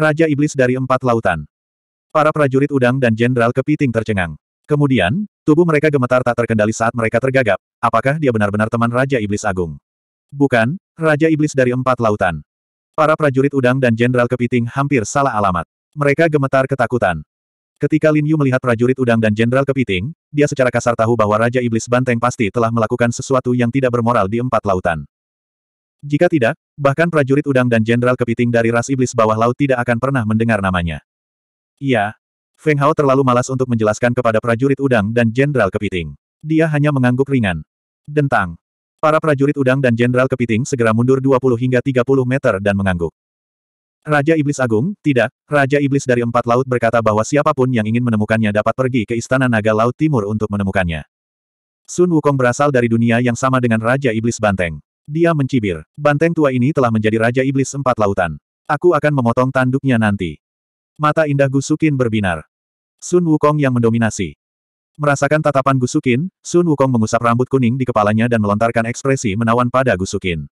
Raja Iblis dari Empat Lautan. Para prajurit udang dan Jenderal Kepiting tercengang. Kemudian, tubuh mereka gemetar tak terkendali saat mereka tergagap. Apakah dia benar-benar teman Raja Iblis Agung? Bukan, Raja Iblis dari Empat Lautan. Para prajurit udang dan Jenderal Kepiting hampir salah alamat. Mereka gemetar ketakutan. Ketika Lin Yu melihat prajurit udang dan Jenderal Kepiting, dia secara kasar tahu bahwa Raja Iblis Banteng pasti telah melakukan sesuatu yang tidak bermoral di empat lautan. Jika tidak, bahkan prajurit udang dan jenderal kepiting dari ras iblis bawah laut tidak akan pernah mendengar namanya. Iya. Feng Hao terlalu malas untuk menjelaskan kepada prajurit udang dan jenderal kepiting. Dia hanya mengangguk ringan. Dentang. Para prajurit udang dan jenderal kepiting segera mundur 20 hingga 30 meter dan mengangguk. Raja Iblis Agung, tidak, Raja Iblis dari Empat Laut berkata bahwa siapapun yang ingin menemukannya dapat pergi ke Istana Naga Laut Timur untuk menemukannya. Sun Wukong berasal dari dunia yang sama dengan Raja Iblis Banteng. Dia mencibir. Banteng tua ini telah menjadi Raja Iblis Empat Lautan. Aku akan memotong tanduknya nanti. Mata indah Gusukin berbinar. Sun Wukong yang mendominasi. Merasakan tatapan Gusukin, Sun Wukong mengusap rambut kuning di kepalanya dan melontarkan ekspresi menawan pada Gusukin.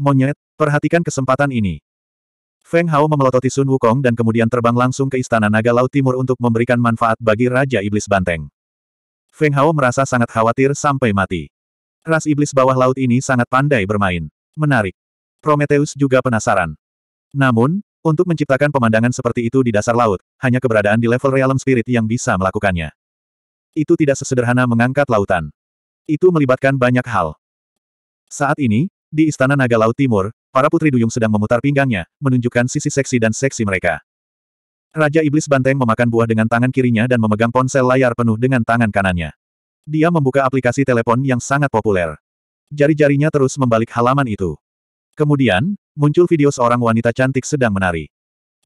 Monyet, perhatikan kesempatan ini. Feng Hao memelototi Sun Wukong dan kemudian terbang langsung ke Istana Naga Laut Timur untuk memberikan manfaat bagi Raja Iblis Banteng. Feng Hao merasa sangat khawatir sampai mati. Ras iblis bawah laut ini sangat pandai bermain. Menarik. Prometheus juga penasaran. Namun, untuk menciptakan pemandangan seperti itu di dasar laut, hanya keberadaan di level realm spirit yang bisa melakukannya. Itu tidak sesederhana mengangkat lautan. Itu melibatkan banyak hal. Saat ini, di Istana Naga Laut Timur, para putri duyung sedang memutar pinggangnya, menunjukkan sisi seksi dan seksi mereka. Raja Iblis Banteng memakan buah dengan tangan kirinya dan memegang ponsel layar penuh dengan tangan kanannya. Dia membuka aplikasi telepon yang sangat populer. Jari-jarinya terus membalik halaman itu. Kemudian, muncul video seorang wanita cantik sedang menari.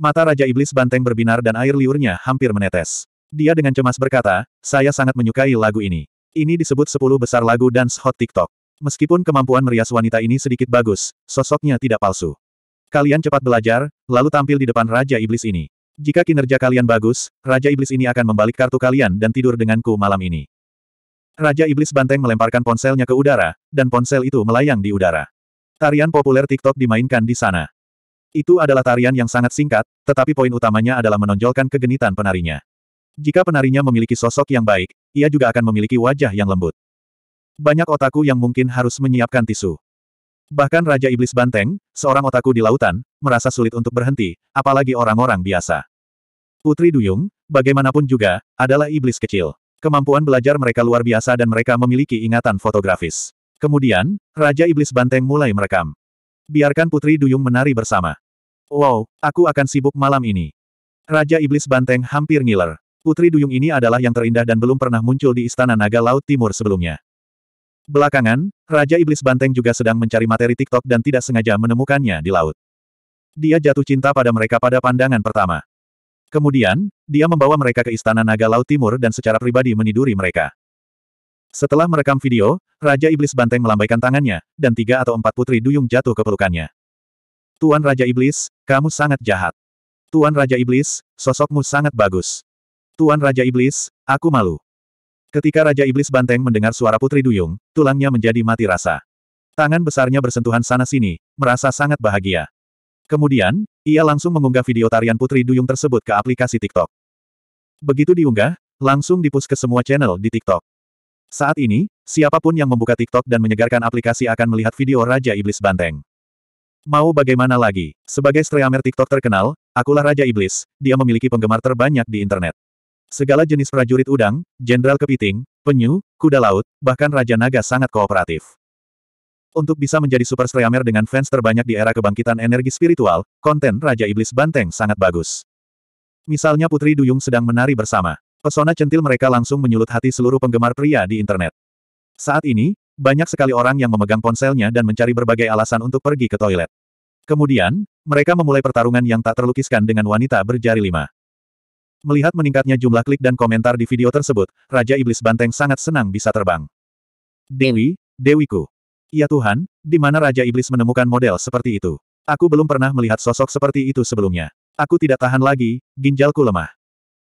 Mata Raja Iblis Banteng berbinar dan air liurnya hampir menetes. Dia dengan cemas berkata, saya sangat menyukai lagu ini. Ini disebut 10 besar lagu dance hot TikTok. Meskipun kemampuan merias wanita ini sedikit bagus, sosoknya tidak palsu. Kalian cepat belajar, lalu tampil di depan Raja Iblis ini. Jika kinerja kalian bagus, Raja Iblis ini akan membalik kartu kalian dan tidur denganku malam ini. Raja Iblis Banteng melemparkan ponselnya ke udara, dan ponsel itu melayang di udara. Tarian populer TikTok dimainkan di sana. Itu adalah tarian yang sangat singkat, tetapi poin utamanya adalah menonjolkan kegenitan penarinya. Jika penarinya memiliki sosok yang baik, ia juga akan memiliki wajah yang lembut. Banyak otaku yang mungkin harus menyiapkan tisu. Bahkan Raja Iblis Banteng, seorang otaku di lautan, merasa sulit untuk berhenti, apalagi orang-orang biasa. Putri Duyung, bagaimanapun juga, adalah iblis kecil. Kemampuan belajar mereka luar biasa dan mereka memiliki ingatan fotografis. Kemudian, Raja Iblis Banteng mulai merekam. Biarkan Putri Duyung menari bersama. Wow, aku akan sibuk malam ini. Raja Iblis Banteng hampir ngiler. Putri Duyung ini adalah yang terindah dan belum pernah muncul di Istana Naga Laut Timur sebelumnya. Belakangan, Raja Iblis Banteng juga sedang mencari materi TikTok dan tidak sengaja menemukannya di laut. Dia jatuh cinta pada mereka pada pandangan pertama. Kemudian, dia membawa mereka ke Istana Naga Laut Timur dan secara pribadi meniduri mereka. Setelah merekam video, Raja Iblis Banteng melambaikan tangannya, dan tiga atau empat putri duyung jatuh ke pelukannya. Tuan Raja Iblis, kamu sangat jahat. Tuan Raja Iblis, sosokmu sangat bagus. Tuan Raja Iblis, aku malu. Ketika Raja Iblis Banteng mendengar suara Putri Duyung, tulangnya menjadi mati rasa. Tangan besarnya bersentuhan sana-sini, merasa sangat bahagia. Kemudian, ia langsung mengunggah video tarian Putri Duyung tersebut ke aplikasi TikTok. Begitu diunggah, langsung dipus ke semua channel di TikTok. Saat ini, siapapun yang membuka TikTok dan menyegarkan aplikasi akan melihat video Raja Iblis Banteng. Mau bagaimana lagi? Sebagai streamer TikTok terkenal, akulah Raja Iblis, dia memiliki penggemar terbanyak di internet. Segala jenis prajurit udang, jenderal kepiting, penyu, kuda laut, bahkan Raja Naga sangat kooperatif. Untuk bisa menjadi Super Slayer dengan fans terbanyak di era kebangkitan energi spiritual, konten Raja Iblis Banteng sangat bagus. Misalnya Putri Duyung sedang menari bersama. Pesona centil mereka langsung menyulut hati seluruh penggemar pria di internet. Saat ini, banyak sekali orang yang memegang ponselnya dan mencari berbagai alasan untuk pergi ke toilet. Kemudian, mereka memulai pertarungan yang tak terlukiskan dengan wanita berjari lima. Melihat meningkatnya jumlah klik dan komentar di video tersebut, Raja Iblis Banteng sangat senang bisa terbang. Dewi, Dewiku. Ya Tuhan, di mana Raja Iblis menemukan model seperti itu? Aku belum pernah melihat sosok seperti itu sebelumnya. Aku tidak tahan lagi, ginjalku lemah.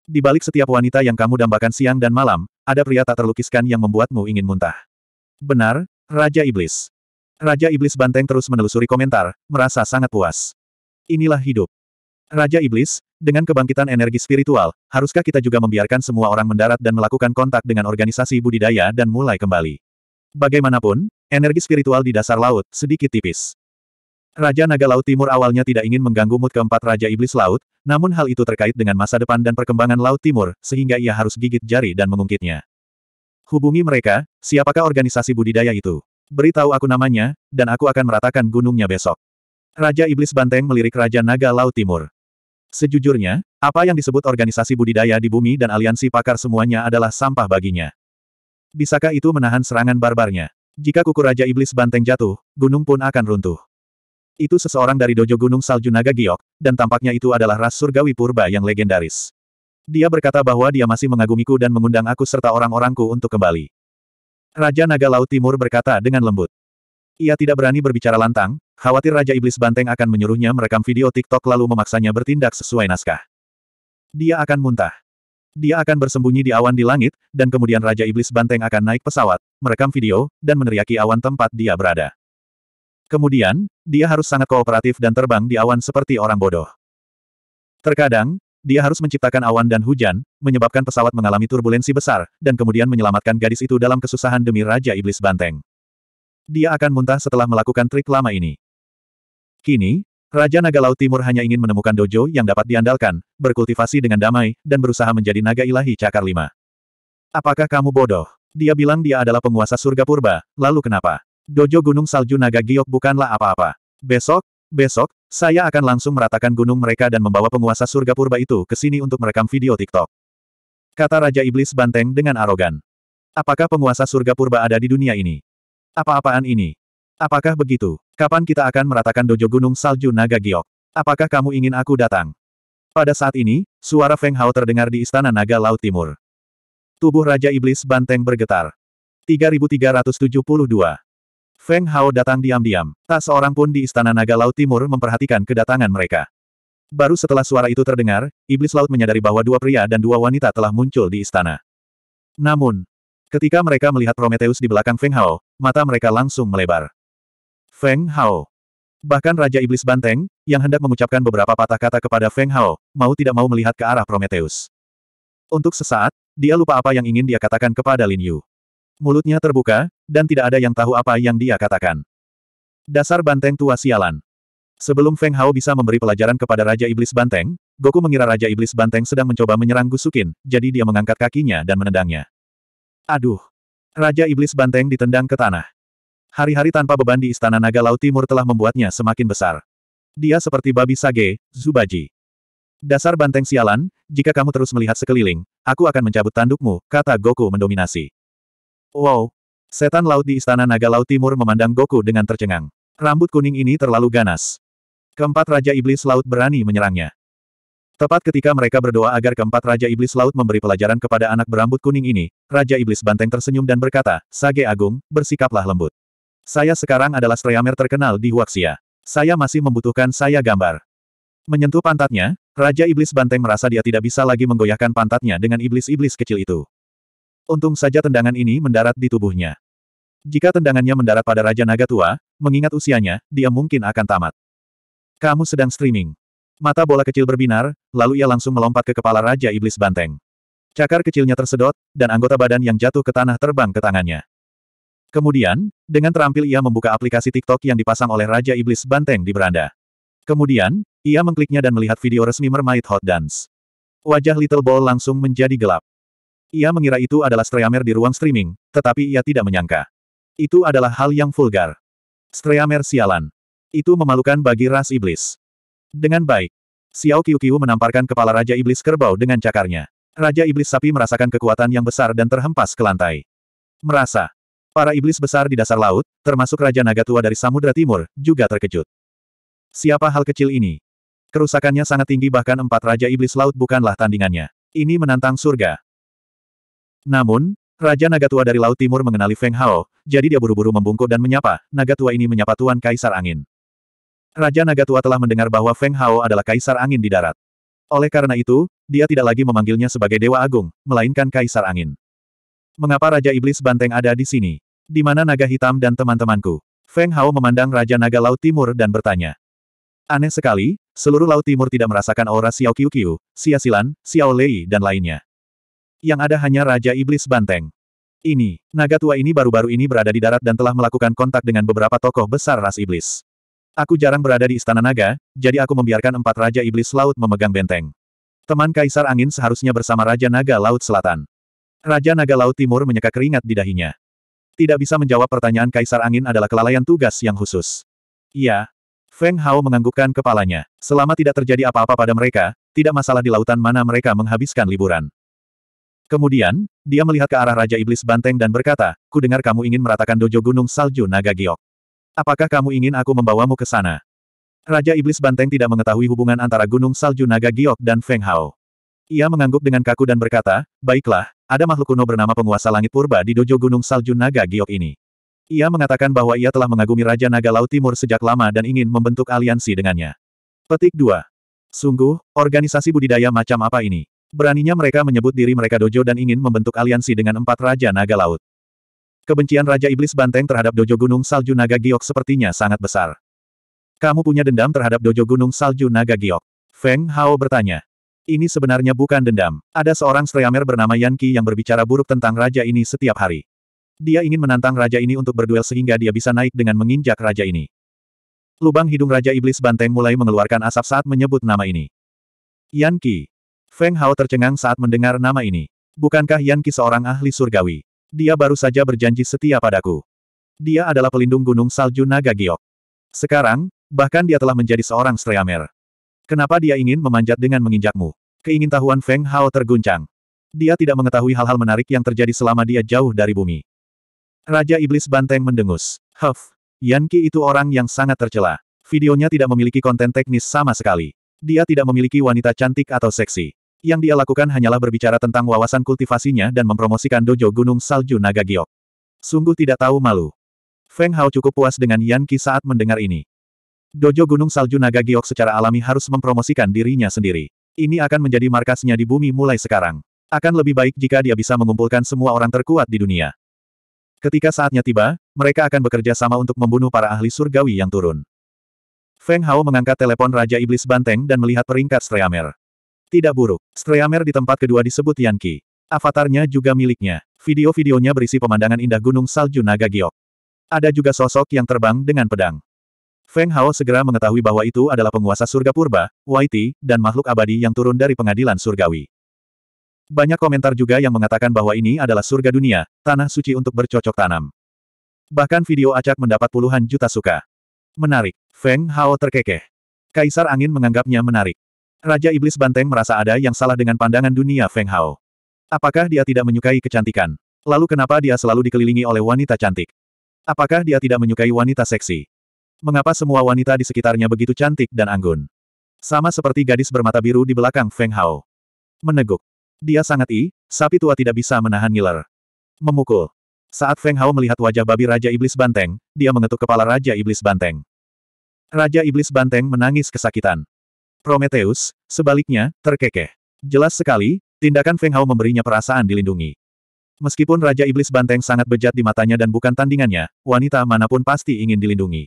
Di balik setiap wanita yang kamu dambakan siang dan malam, ada pria tak terlukiskan yang membuatmu ingin muntah. Benar, Raja Iblis. Raja Iblis Banteng terus menelusuri komentar, merasa sangat puas. Inilah hidup. Raja Iblis, dengan kebangkitan energi spiritual, haruskah kita juga membiarkan semua orang mendarat dan melakukan kontak dengan organisasi budidaya dan mulai kembali? Bagaimanapun, Energi spiritual di dasar laut, sedikit tipis. Raja Naga Laut Timur awalnya tidak ingin mengganggu mood keempat Raja Iblis Laut, namun hal itu terkait dengan masa depan dan perkembangan Laut Timur, sehingga ia harus gigit jari dan mengungkitnya. Hubungi mereka, siapakah organisasi budidaya itu? Beritahu aku namanya, dan aku akan meratakan gunungnya besok. Raja Iblis Banteng melirik Raja Naga Laut Timur. Sejujurnya, apa yang disebut organisasi budidaya di bumi dan aliansi pakar semuanya adalah sampah baginya. Bisakah itu menahan serangan barbarnya? Jika kuku Raja Iblis Banteng jatuh, gunung pun akan runtuh. Itu seseorang dari dojo gunung salju naga giok, dan tampaknya itu adalah ras surgawi purba yang legendaris. Dia berkata bahwa dia masih mengagumiku dan mengundang aku serta orang-orangku untuk kembali. Raja Naga Laut Timur berkata dengan lembut. Ia tidak berani berbicara lantang, khawatir Raja Iblis Banteng akan menyuruhnya merekam video TikTok lalu memaksanya bertindak sesuai naskah. Dia akan muntah. Dia akan bersembunyi di awan di langit, dan kemudian Raja Iblis Banteng akan naik pesawat, merekam video, dan meneriaki awan tempat dia berada. Kemudian, dia harus sangat kooperatif dan terbang di awan seperti orang bodoh. Terkadang, dia harus menciptakan awan dan hujan, menyebabkan pesawat mengalami turbulensi besar, dan kemudian menyelamatkan gadis itu dalam kesusahan demi Raja Iblis Banteng. Dia akan muntah setelah melakukan trik lama ini. Kini, Raja Naga Laut Timur hanya ingin menemukan dojo yang dapat diandalkan, berkultivasi dengan damai, dan berusaha menjadi naga ilahi cakar lima. Apakah kamu bodoh? Dia bilang dia adalah penguasa surga purba, lalu kenapa? Dojo Gunung Salju Naga Giok bukanlah apa-apa. Besok, besok, saya akan langsung meratakan gunung mereka dan membawa penguasa surga purba itu ke sini untuk merekam video TikTok. Kata Raja Iblis Banteng dengan arogan. Apakah penguasa surga purba ada di dunia ini? Apa-apaan ini? Apakah begitu? Kapan kita akan meratakan dojo gunung salju naga giok? Apakah kamu ingin aku datang? Pada saat ini, suara Feng Hao terdengar di Istana Naga Laut Timur. Tubuh Raja Iblis Banteng bergetar. 3372. Feng Hao datang diam-diam. Tak seorang pun di Istana Naga Laut Timur memperhatikan kedatangan mereka. Baru setelah suara itu terdengar, Iblis Laut menyadari bahwa dua pria dan dua wanita telah muncul di istana. Namun, ketika mereka melihat Prometheus di belakang Feng Hao, mata mereka langsung melebar. Feng Hao. Bahkan Raja Iblis Banteng, yang hendak mengucapkan beberapa patah kata kepada Feng Hao, mau tidak mau melihat ke arah Prometheus. Untuk sesaat, dia lupa apa yang ingin dia katakan kepada Lin Yu. Mulutnya terbuka, dan tidak ada yang tahu apa yang dia katakan. Dasar Banteng tua sialan. Sebelum Feng Hao bisa memberi pelajaran kepada Raja Iblis Banteng, Goku mengira Raja Iblis Banteng sedang mencoba menyerang Gusukin, jadi dia mengangkat kakinya dan menendangnya. Aduh! Raja Iblis Banteng ditendang ke tanah. Hari-hari tanpa beban di Istana Naga Laut Timur telah membuatnya semakin besar. Dia seperti babi sage, Zubaji. Dasar banteng sialan, jika kamu terus melihat sekeliling, aku akan mencabut tandukmu, kata Goku mendominasi. Wow! Setan laut di Istana Naga Laut Timur memandang Goku dengan tercengang. Rambut kuning ini terlalu ganas. Keempat Raja Iblis Laut berani menyerangnya. Tepat ketika mereka berdoa agar keempat Raja Iblis Laut memberi pelajaran kepada anak berambut kuning ini, Raja Iblis Banteng tersenyum dan berkata, Sage Agung, bersikaplah lembut. Saya sekarang adalah streamer terkenal di Huaxia. Saya masih membutuhkan saya gambar. Menyentuh pantatnya, Raja Iblis Banteng merasa dia tidak bisa lagi menggoyahkan pantatnya dengan iblis-iblis kecil itu. Untung saja tendangan ini mendarat di tubuhnya. Jika tendangannya mendarat pada Raja Naga Tua, mengingat usianya, dia mungkin akan tamat. Kamu sedang streaming. Mata bola kecil berbinar, lalu ia langsung melompat ke kepala Raja Iblis Banteng. Cakar kecilnya tersedot, dan anggota badan yang jatuh ke tanah terbang ke tangannya. Kemudian, dengan terampil ia membuka aplikasi TikTok yang dipasang oleh Raja Iblis Banteng di beranda. Kemudian, ia mengkliknya dan melihat video resmi Mermaid Hot Dance. Wajah Little Ball langsung menjadi gelap. Ia mengira itu adalah streamer di ruang streaming, tetapi ia tidak menyangka. Itu adalah hal yang vulgar. Streamer sialan. Itu memalukan bagi ras iblis. Dengan baik, Xiao Qiuqiu menamparkan kepala Raja Iblis Kerbau dengan cakarnya. Raja Iblis Sapi merasakan kekuatan yang besar dan terhempas ke lantai. Merasa, Para iblis besar di dasar laut, termasuk Raja Naga Tua dari Samudra Timur, juga terkejut. Siapa hal kecil ini? Kerusakannya sangat tinggi bahkan empat Raja Iblis Laut bukanlah tandingannya. Ini menantang surga. Namun, Raja Naga Tua dari Laut Timur mengenali Feng Hao, jadi dia buru-buru membungkuk dan menyapa, Naga Tua ini menyapa Tuan Kaisar Angin. Raja Naga Tua telah mendengar bahwa Feng Hao adalah Kaisar Angin di darat. Oleh karena itu, dia tidak lagi memanggilnya sebagai Dewa Agung, melainkan Kaisar Angin. Mengapa Raja Iblis Banteng ada di sini? Di mana naga hitam dan teman-temanku? Feng Hao memandang Raja Naga Laut Timur dan bertanya. Aneh sekali, seluruh Laut Timur tidak merasakan aura Xiao Qiu Qiu, Xia Silan, Xiao Lei dan lainnya. Yang ada hanya Raja Iblis Banteng. Ini, naga tua ini baru-baru ini berada di darat dan telah melakukan kontak dengan beberapa tokoh besar ras iblis. Aku jarang berada di istana naga, jadi aku membiarkan empat Raja Iblis Laut memegang benteng. Teman Kaisar Angin seharusnya bersama Raja Naga Laut Selatan. Raja Naga Laut Timur menyeka keringat di dahinya. Tidak bisa menjawab pertanyaan Kaisar Angin adalah kelalaian tugas yang khusus. Iya. Feng Hao menganggukkan kepalanya. Selama tidak terjadi apa-apa pada mereka, tidak masalah di lautan mana mereka menghabiskan liburan. Kemudian, dia melihat ke arah Raja Iblis Banteng dan berkata, ku dengar kamu ingin meratakan dojo gunung salju Naga Giok. Apakah kamu ingin aku membawamu ke sana? Raja Iblis Banteng tidak mengetahui hubungan antara gunung salju Naga Giok dan Feng Hao. Ia mengangguk dengan kaku dan berkata, baiklah, ada makhluk kuno bernama penguasa langit purba di dojo gunung salju naga giok ini. Ia mengatakan bahwa ia telah mengagumi Raja Naga Laut Timur sejak lama dan ingin membentuk aliansi dengannya. Petik 2. Sungguh, organisasi budidaya macam apa ini? Beraninya mereka menyebut diri mereka dojo dan ingin membentuk aliansi dengan empat Raja Naga Laut. Kebencian Raja Iblis Banteng terhadap dojo gunung salju Naga Giok sepertinya sangat besar. Kamu punya dendam terhadap dojo gunung salju Naga Giok? Feng Hao bertanya. Ini sebenarnya bukan dendam. Ada seorang Streamer bernama Qi yang berbicara buruk tentang raja ini setiap hari. Dia ingin menantang raja ini untuk berduel sehingga dia bisa naik dengan menginjak raja ini. Lubang hidung Raja Iblis Banteng mulai mengeluarkan asap saat menyebut nama ini. Qi. Feng Hao tercengang saat mendengar nama ini. Bukankah Qi seorang ahli surgawi? Dia baru saja berjanji setia padaku. Dia adalah pelindung gunung salju naga giok. Sekarang, bahkan dia telah menjadi seorang Streamer. Kenapa dia ingin memanjat dengan menginjakmu? Keingintahuan Feng Hao terguncang. Dia tidak mengetahui hal-hal menarik yang terjadi selama dia jauh dari bumi. Raja Iblis Banteng mendengus. Huff, Yanqi itu orang yang sangat tercela. Videonya tidak memiliki konten teknis sama sekali. Dia tidak memiliki wanita cantik atau seksi. Yang dia lakukan hanyalah berbicara tentang wawasan kultivasinya dan mempromosikan dojo Gunung Salju Naga Giok. Sungguh tidak tahu malu. Feng Hao cukup puas dengan Yanqi saat mendengar ini. Dojo Gunung Salju Naga Giok secara alami harus mempromosikan dirinya sendiri. Ini akan menjadi markasnya di bumi mulai sekarang. Akan lebih baik jika dia bisa mengumpulkan semua orang terkuat di dunia. Ketika saatnya tiba, mereka akan bekerja sama untuk membunuh para ahli surgawi yang turun. Feng Hao mengangkat telepon Raja Iblis Banteng dan melihat peringkat Streamer. Tidak buruk, Streamer di tempat kedua disebut Yanki. Avatarnya juga miliknya. Video-videonya berisi pemandangan indah Gunung Salju Naga Giok. Ada juga sosok yang terbang dengan pedang. Feng Hao segera mengetahui bahwa itu adalah penguasa surga purba, Waiti, dan makhluk abadi yang turun dari pengadilan surgawi. Banyak komentar juga yang mengatakan bahwa ini adalah surga dunia, tanah suci untuk bercocok tanam. Bahkan video acak mendapat puluhan juta suka. Menarik. Feng Hao terkekeh. Kaisar Angin menganggapnya menarik. Raja Iblis Banteng merasa ada yang salah dengan pandangan dunia Feng Hao. Apakah dia tidak menyukai kecantikan? Lalu kenapa dia selalu dikelilingi oleh wanita cantik? Apakah dia tidak menyukai wanita seksi? Mengapa semua wanita di sekitarnya begitu cantik dan anggun? Sama seperti gadis bermata biru di belakang Feng Hao. Meneguk. Dia sangat i, sapi tua tidak bisa menahan ngiler. Memukul. Saat Feng Hao melihat wajah babi Raja Iblis Banteng, dia mengetuk kepala Raja Iblis Banteng. Raja Iblis Banteng menangis kesakitan. Prometheus, sebaliknya, terkekeh. Jelas sekali, tindakan Feng Hao memberinya perasaan dilindungi. Meskipun Raja Iblis Banteng sangat bejat di matanya dan bukan tandingannya, wanita manapun pasti ingin dilindungi.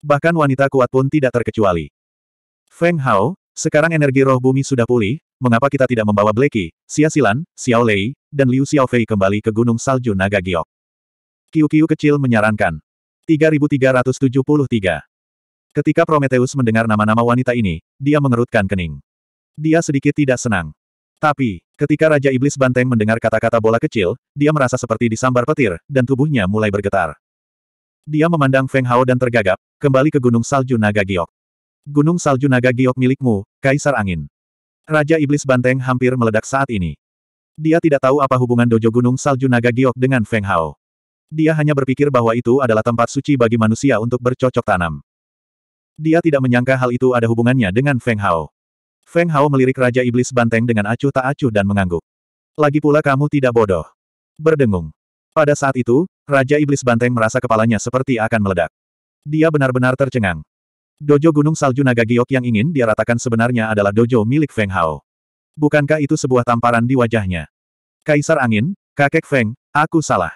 Bahkan wanita kuat pun tidak terkecuali. Feng Hao, sekarang energi roh bumi sudah pulih, mengapa kita tidak membawa Blacky, Xia Silan, Xiao Lei, dan Liu Xiaofei kembali ke Gunung Salju Naga Giok? Kiu-Kiu kecil menyarankan. 3373 Ketika Prometheus mendengar nama-nama wanita ini, dia mengerutkan kening. Dia sedikit tidak senang. Tapi, ketika Raja Iblis Banteng mendengar kata-kata bola kecil, dia merasa seperti disambar petir, dan tubuhnya mulai bergetar. Dia memandang Feng Hao dan tergagap, kembali ke Gunung Salju Naga Giok. Gunung Salju Naga Giok milikmu, Kaisar Angin. Raja Iblis Banteng hampir meledak saat ini. Dia tidak tahu apa hubungan dojo Gunung Salju Naga Giok dengan Feng Hao. Dia hanya berpikir bahwa itu adalah tempat suci bagi manusia untuk bercocok tanam. Dia tidak menyangka hal itu ada hubungannya dengan Feng Hao. Feng Hao melirik Raja Iblis Banteng dengan acuh tak acuh dan mengangguk. Lagi pula kamu tidak bodoh. Berdengung. Pada saat itu, Raja Iblis Banteng merasa kepalanya seperti akan meledak. Dia benar-benar tercengang. Dojo Gunung Salju Naga Giok yang ingin dia ratakan sebenarnya adalah dojo milik Feng Hao. Bukankah itu sebuah tamparan di wajahnya? Kaisar Angin, kakek Feng, aku salah.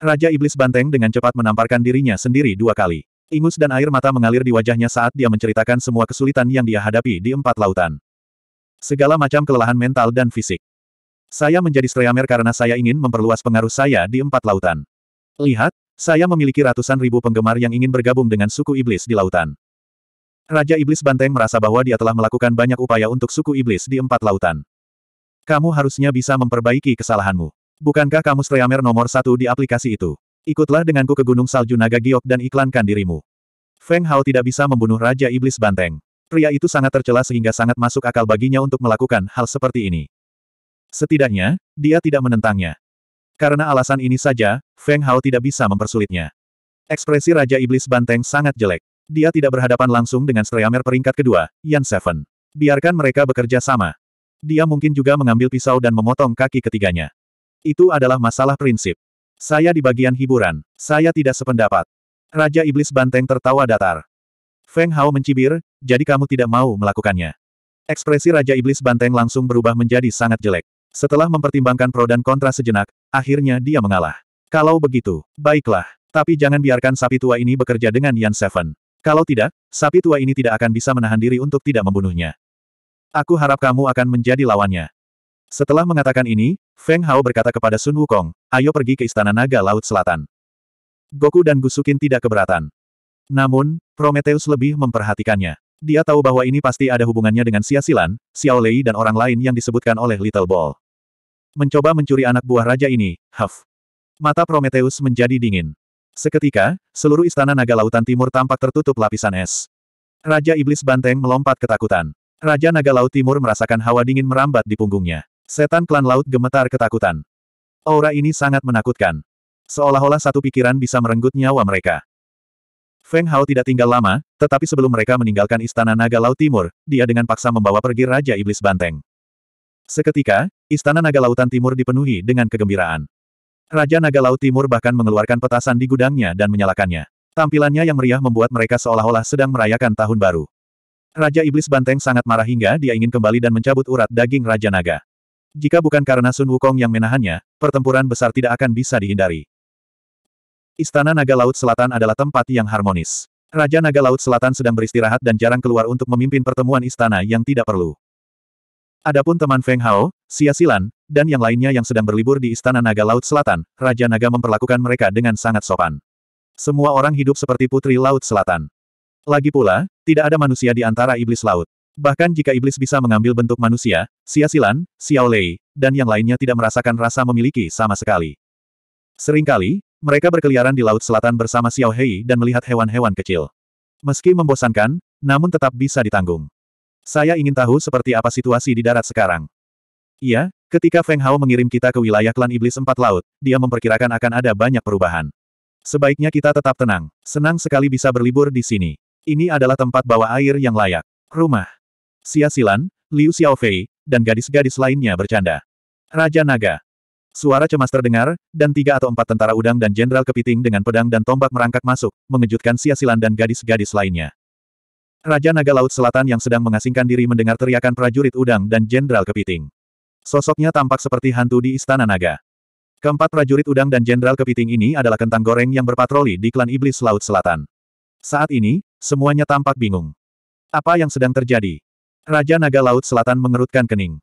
Raja Iblis Banteng dengan cepat menamparkan dirinya sendiri dua kali. Ingus dan air mata mengalir di wajahnya saat dia menceritakan semua kesulitan yang dia hadapi di empat lautan. Segala macam kelelahan mental dan fisik. Saya menjadi streamer karena saya ingin memperluas pengaruh saya di empat lautan. Lihat, saya memiliki ratusan ribu penggemar yang ingin bergabung dengan suku iblis di lautan. Raja Iblis Banteng merasa bahwa dia telah melakukan banyak upaya untuk suku iblis di empat lautan. Kamu harusnya bisa memperbaiki kesalahanmu. Bukankah kamu streamer nomor satu di aplikasi itu? Ikutlah denganku ke Gunung Salju Naga Giok dan iklankan dirimu. Feng Hao tidak bisa membunuh Raja Iblis Banteng. Pria itu sangat tercela sehingga sangat masuk akal baginya untuk melakukan hal seperti ini. Setidaknya, dia tidak menentangnya. Karena alasan ini saja, Feng Hao tidak bisa mempersulitnya. Ekspresi Raja Iblis Banteng sangat jelek. Dia tidak berhadapan langsung dengan Streamer peringkat kedua, Yan Seven. Biarkan mereka bekerja sama. Dia mungkin juga mengambil pisau dan memotong kaki ketiganya. Itu adalah masalah prinsip. Saya di bagian hiburan. Saya tidak sependapat. Raja Iblis Banteng tertawa datar. Feng Hao mencibir, jadi kamu tidak mau melakukannya. Ekspresi Raja Iblis Banteng langsung berubah menjadi sangat jelek. Setelah mempertimbangkan pro dan kontra sejenak, akhirnya dia mengalah. Kalau begitu, baiklah. Tapi jangan biarkan sapi tua ini bekerja dengan Yan Seven. Kalau tidak, sapi tua ini tidak akan bisa menahan diri untuk tidak membunuhnya. Aku harap kamu akan menjadi lawannya. Setelah mengatakan ini, Feng Hao berkata kepada Sun Wukong, ayo pergi ke Istana Naga Laut Selatan. Goku dan Gusukin tidak keberatan. Namun, Prometheus lebih memperhatikannya. Dia tahu bahwa ini pasti ada hubungannya dengan Sia Silan, Xiao Lei dan orang lain yang disebutkan oleh Little Ball mencoba mencuri anak buah raja ini, Huff. Mata Prometheus menjadi dingin. Seketika, seluruh istana naga lautan timur tampak tertutup lapisan es. Raja Iblis Banteng melompat ketakutan. Raja naga laut timur merasakan hawa dingin merambat di punggungnya. Setan klan laut gemetar ketakutan. Aura ini sangat menakutkan. Seolah-olah satu pikiran bisa merenggut nyawa mereka. Feng Hao tidak tinggal lama, tetapi sebelum mereka meninggalkan istana naga laut timur, dia dengan paksa membawa pergi Raja Iblis Banteng. Seketika, Istana Naga Lautan Timur dipenuhi dengan kegembiraan. Raja Naga Laut Timur bahkan mengeluarkan petasan di gudangnya dan menyalakannya. Tampilannya yang meriah membuat mereka seolah-olah sedang merayakan tahun baru. Raja Iblis Banteng sangat marah hingga dia ingin kembali dan mencabut urat daging Raja Naga. Jika bukan karena Sun Wukong yang menahannya, pertempuran besar tidak akan bisa dihindari. Istana Naga Laut Selatan adalah tempat yang harmonis. Raja Naga Laut Selatan sedang beristirahat dan jarang keluar untuk memimpin pertemuan istana yang tidak perlu. Adapun teman Feng Hao, Xia Silan, dan yang lainnya yang sedang berlibur di Istana Naga Laut Selatan, Raja Naga memperlakukan mereka dengan sangat sopan. Semua orang hidup seperti Putri Laut Selatan. Lagi pula, tidak ada manusia di antara iblis laut. Bahkan jika iblis bisa mengambil bentuk manusia, Xia Silan, Xiao Lei, dan yang lainnya tidak merasakan rasa memiliki sama sekali. Seringkali, mereka berkeliaran di Laut Selatan bersama Xiao Hei dan melihat hewan-hewan kecil. Meski membosankan, namun tetap bisa ditanggung. Saya ingin tahu seperti apa situasi di darat sekarang. Iya, ketika Feng Hao mengirim kita ke wilayah klan iblis empat laut, dia memperkirakan akan ada banyak perubahan. Sebaiknya kita tetap tenang. Senang sekali bisa berlibur di sini. Ini adalah tempat bawah air yang layak. Rumah. Xia Silan, Liu Xiaofei, dan gadis-gadis lainnya bercanda. Raja Naga. Suara cemas terdengar, dan tiga atau empat tentara udang dan jenderal kepiting dengan pedang dan tombak merangkak masuk, mengejutkan Xia Silan dan gadis-gadis lainnya. Raja Naga Laut Selatan yang sedang mengasingkan diri mendengar teriakan prajurit udang dan Jenderal Kepiting. Sosoknya tampak seperti hantu di Istana Naga. Keempat prajurit udang dan Jenderal Kepiting ini adalah kentang goreng yang berpatroli di klan Iblis Laut Selatan. Saat ini, semuanya tampak bingung. Apa yang sedang terjadi? Raja Naga Laut Selatan mengerutkan kening.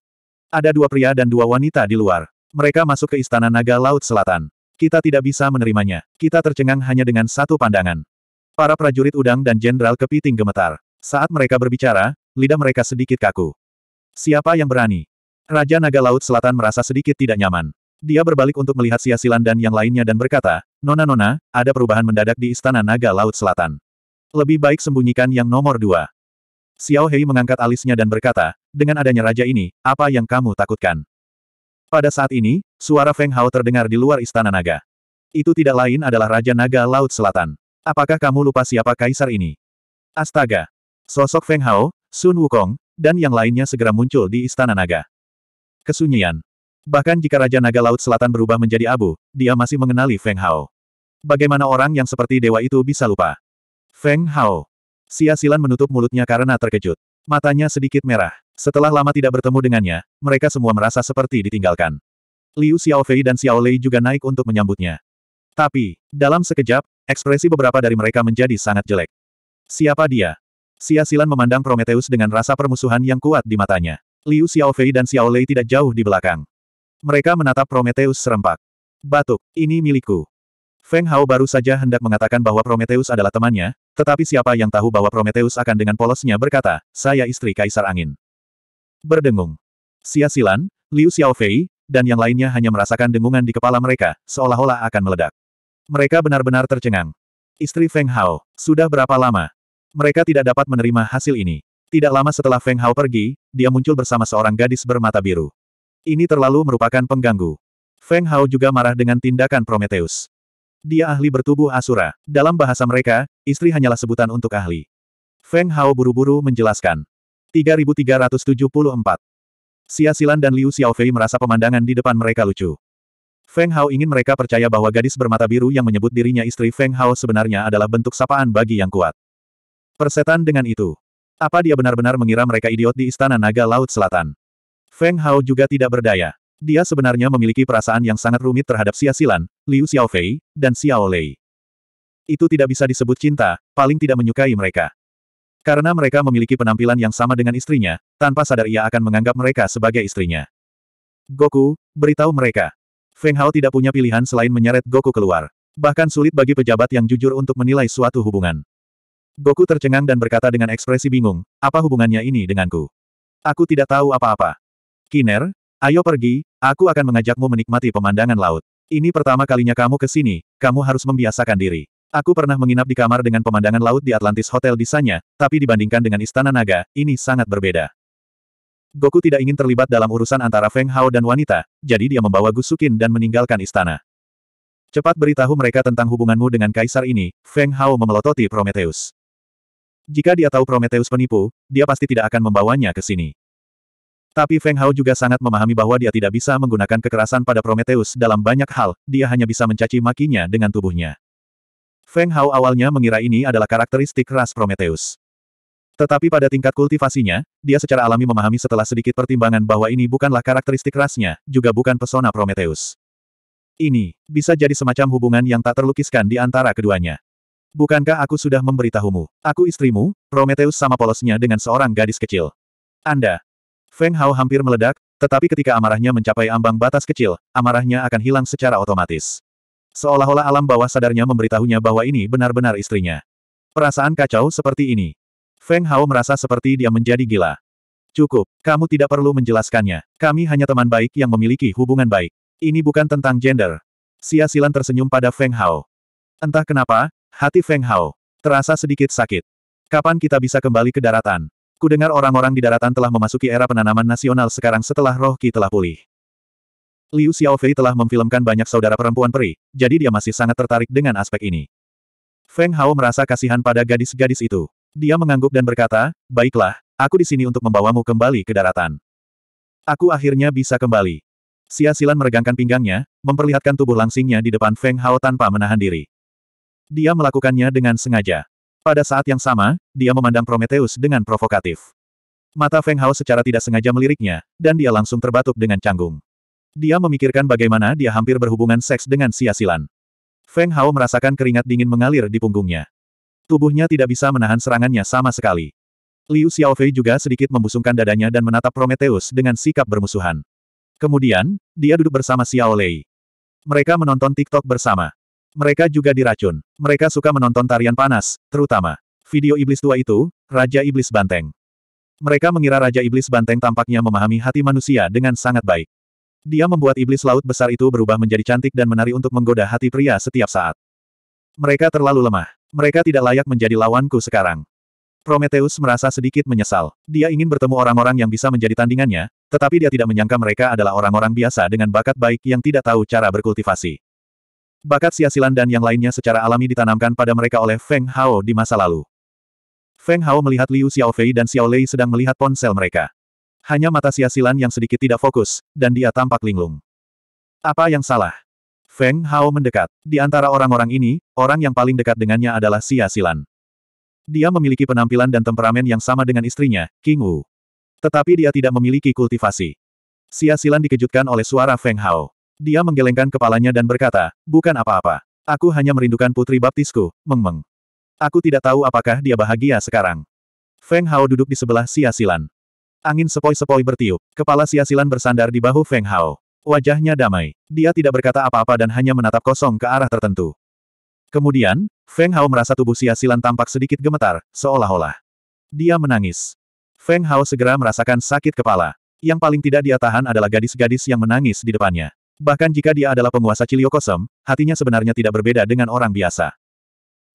Ada dua pria dan dua wanita di luar. Mereka masuk ke Istana Naga Laut Selatan. Kita tidak bisa menerimanya. Kita tercengang hanya dengan satu pandangan. Para prajurit udang dan Jenderal Kepiting gemetar. Saat mereka berbicara, lidah mereka sedikit kaku. Siapa yang berani? Raja Naga Laut Selatan merasa sedikit tidak nyaman. Dia berbalik untuk melihat Sia Silan dan yang lainnya dan berkata, Nona-nona, ada perubahan mendadak di Istana Naga Laut Selatan. Lebih baik sembunyikan yang nomor dua. Xiao Hei mengangkat alisnya dan berkata, dengan adanya raja ini, apa yang kamu takutkan? Pada saat ini, suara Feng Hao terdengar di luar Istana Naga. Itu tidak lain adalah Raja Naga Laut Selatan. Apakah kamu lupa siapa kaisar ini? Astaga, Sosok Feng Hao, Sun Wukong, dan yang lainnya segera muncul di Istana Naga. Kesunyian. Bahkan jika Raja Naga Laut Selatan berubah menjadi abu, dia masih mengenali Feng Hao. Bagaimana orang yang seperti dewa itu bisa lupa? Feng Hao. Sia Silan menutup mulutnya karena terkejut. Matanya sedikit merah. Setelah lama tidak bertemu dengannya, mereka semua merasa seperti ditinggalkan. Liu Xiaofei dan Xiao Lei juga naik untuk menyambutnya. Tapi, dalam sekejap, ekspresi beberapa dari mereka menjadi sangat jelek. Siapa dia? Xia Silan memandang Prometheus dengan rasa permusuhan yang kuat di matanya. Liu Xiaofei dan Xiao Lei tidak jauh di belakang. Mereka menatap Prometheus serempak. Batuk, ini milikku. Feng Hao baru saja hendak mengatakan bahwa Prometheus adalah temannya, tetapi siapa yang tahu bahwa Prometheus akan dengan polosnya berkata, saya istri Kaisar Angin. Berdengung. Xia Silan, Liu Xiaofei, dan yang lainnya hanya merasakan dengungan di kepala mereka, seolah-olah akan meledak. Mereka benar-benar tercengang. Istri Feng Hao, sudah berapa lama? Mereka tidak dapat menerima hasil ini. Tidak lama setelah Feng Hao pergi, dia muncul bersama seorang gadis bermata biru. Ini terlalu merupakan pengganggu. Feng Hao juga marah dengan tindakan Prometheus. Dia ahli bertubuh Asura. Dalam bahasa mereka, istri hanyalah sebutan untuk ahli. Feng Hao buru-buru menjelaskan. 3374. Xia Silan dan Liu Xiaofei merasa pemandangan di depan mereka lucu. Feng Hao ingin mereka percaya bahwa gadis bermata biru yang menyebut dirinya istri Feng Hao sebenarnya adalah bentuk sapaan bagi yang kuat. Persetan dengan itu. Apa dia benar-benar mengira mereka idiot di Istana Naga Laut Selatan? Feng Hao juga tidak berdaya. Dia sebenarnya memiliki perasaan yang sangat rumit terhadap Xia Silan, Liu Xiaofei, dan Xiao Lei. Itu tidak bisa disebut cinta, paling tidak menyukai mereka. Karena mereka memiliki penampilan yang sama dengan istrinya, tanpa sadar ia akan menganggap mereka sebagai istrinya. Goku, beritahu mereka. Feng Hao tidak punya pilihan selain menyeret Goku keluar. Bahkan sulit bagi pejabat yang jujur untuk menilai suatu hubungan. Goku tercengang dan berkata dengan ekspresi bingung, apa hubungannya ini denganku? Aku tidak tahu apa-apa. Kiner, ayo pergi, aku akan mengajakmu menikmati pemandangan laut. Ini pertama kalinya kamu ke sini, kamu harus membiasakan diri. Aku pernah menginap di kamar dengan pemandangan laut di Atlantis Hotel di Sanya, tapi dibandingkan dengan Istana Naga, ini sangat berbeda. Goku tidak ingin terlibat dalam urusan antara Feng Hao dan wanita, jadi dia membawa Gusukin dan meninggalkan istana. Cepat beritahu mereka tentang hubunganmu dengan kaisar ini, Feng Hao memelototi Prometheus. Jika dia tahu Prometheus penipu, dia pasti tidak akan membawanya ke sini. Tapi Feng Hao juga sangat memahami bahwa dia tidak bisa menggunakan kekerasan pada Prometheus dalam banyak hal, dia hanya bisa mencaci makinya dengan tubuhnya. Feng Hao awalnya mengira ini adalah karakteristik ras Prometheus. Tetapi pada tingkat kultivasinya, dia secara alami memahami setelah sedikit pertimbangan bahwa ini bukanlah karakteristik rasnya, juga bukan pesona Prometheus. Ini bisa jadi semacam hubungan yang tak terlukiskan di antara keduanya. Bukankah aku sudah memberitahumu? Aku istrimu, Prometheus sama polosnya dengan seorang gadis kecil. Anda. Feng Hao hampir meledak, tetapi ketika amarahnya mencapai ambang batas kecil, amarahnya akan hilang secara otomatis. Seolah-olah alam bawah sadarnya memberitahunya bahwa ini benar-benar istrinya. Perasaan kacau seperti ini. Feng Hao merasa seperti dia menjadi gila. Cukup, kamu tidak perlu menjelaskannya. Kami hanya teman baik yang memiliki hubungan baik. Ini bukan tentang gender. Sia Silan tersenyum pada Feng Hao. Entah kenapa, Hati Feng Hao. Terasa sedikit sakit. Kapan kita bisa kembali ke daratan? Kudengar orang-orang di daratan telah memasuki era penanaman nasional sekarang setelah roh Qi telah pulih. Liu Xiaofei telah memfilmkan banyak saudara perempuan peri, jadi dia masih sangat tertarik dengan aspek ini. Feng Hao merasa kasihan pada gadis-gadis itu. Dia mengangguk dan berkata, baiklah, aku di sini untuk membawamu kembali ke daratan. Aku akhirnya bisa kembali. Sia Silan meregangkan pinggangnya, memperlihatkan tubuh langsingnya di depan Feng Hao tanpa menahan diri. Dia melakukannya dengan sengaja. Pada saat yang sama, dia memandang Prometheus dengan provokatif. Mata Feng Hao secara tidak sengaja meliriknya, dan dia langsung terbatuk dengan canggung. Dia memikirkan bagaimana dia hampir berhubungan seks dengan Silan. Feng Hao merasakan keringat dingin mengalir di punggungnya. Tubuhnya tidak bisa menahan serangannya sama sekali. Liu Xiaofei juga sedikit membusungkan dadanya dan menatap Prometheus dengan sikap bermusuhan. Kemudian, dia duduk bersama Xiao Lei. Mereka menonton TikTok bersama. Mereka juga diracun. Mereka suka menonton tarian panas, terutama video iblis tua itu, Raja Iblis Banteng. Mereka mengira Raja Iblis Banteng tampaknya memahami hati manusia dengan sangat baik. Dia membuat iblis laut besar itu berubah menjadi cantik dan menari untuk menggoda hati pria setiap saat. Mereka terlalu lemah. Mereka tidak layak menjadi lawanku sekarang. Prometheus merasa sedikit menyesal. Dia ingin bertemu orang-orang yang bisa menjadi tandingannya, tetapi dia tidak menyangka mereka adalah orang-orang biasa dengan bakat baik yang tidak tahu cara berkultivasi. Bakat siasilan dan yang lainnya secara alami ditanamkan pada mereka oleh Feng Hao di masa lalu. Feng Hao melihat Liu Xiaofei dan Xiao Lei sedang melihat ponsel mereka. Hanya mata siasilan yang sedikit tidak fokus, dan dia tampak linglung. Apa yang salah? Feng Hao mendekat. Di antara orang-orang ini, orang yang paling dekat dengannya adalah siasilan. Dia memiliki penampilan dan temperamen yang sama dengan istrinya, King Wu. Tetapi dia tidak memiliki kultivasi. Siasilan dikejutkan oleh suara Feng Hao. Dia menggelengkan kepalanya dan berkata, bukan apa-apa. Aku hanya merindukan putri baptisku, meng-meng. Aku tidak tahu apakah dia bahagia sekarang. Feng Hao duduk di sebelah Silan. Angin sepoi-sepoi bertiup. Kepala Silan bersandar di bahu Feng Hao. Wajahnya damai. Dia tidak berkata apa-apa dan hanya menatap kosong ke arah tertentu. Kemudian, Feng Hao merasa tubuh Silan tampak sedikit gemetar, seolah-olah. Dia menangis. Feng Hao segera merasakan sakit kepala. Yang paling tidak dia tahan adalah gadis-gadis yang menangis di depannya. Bahkan jika dia adalah penguasa Ciliokosem, hatinya sebenarnya tidak berbeda dengan orang biasa.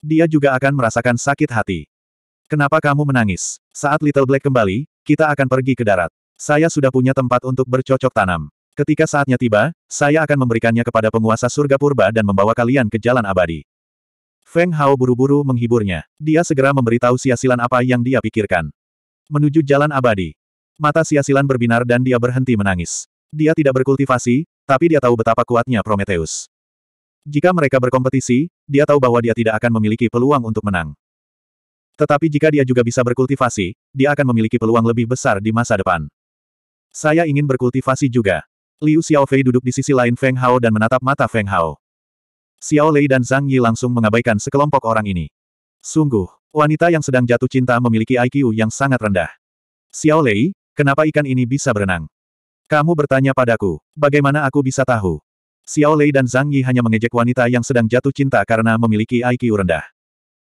Dia juga akan merasakan sakit hati. Kenapa kamu menangis? Saat Little Black kembali, kita akan pergi ke darat. Saya sudah punya tempat untuk bercocok tanam. Ketika saatnya tiba, saya akan memberikannya kepada penguasa surga purba dan membawa kalian ke jalan abadi. Feng Hao buru-buru menghiburnya. Dia segera memberitahu siasilan apa yang dia pikirkan. Menuju jalan abadi. Mata siasilan berbinar dan dia berhenti menangis. Dia tidak berkultivasi, tapi dia tahu betapa kuatnya Prometheus. Jika mereka berkompetisi, dia tahu bahwa dia tidak akan memiliki peluang untuk menang. Tetapi jika dia juga bisa berkultivasi, dia akan memiliki peluang lebih besar di masa depan. Saya ingin berkultivasi juga. Liu Xiaofei duduk di sisi lain Feng Hao dan menatap mata Feng Hao. Xiao Lei dan Zhang Yi langsung mengabaikan sekelompok orang ini. Sungguh, wanita yang sedang jatuh cinta memiliki IQ yang sangat rendah. Xiao Lei, kenapa ikan ini bisa berenang? Kamu bertanya padaku, bagaimana aku bisa tahu? Xiao Lei dan Zhang Yi hanya mengejek wanita yang sedang jatuh cinta karena memiliki IQ rendah.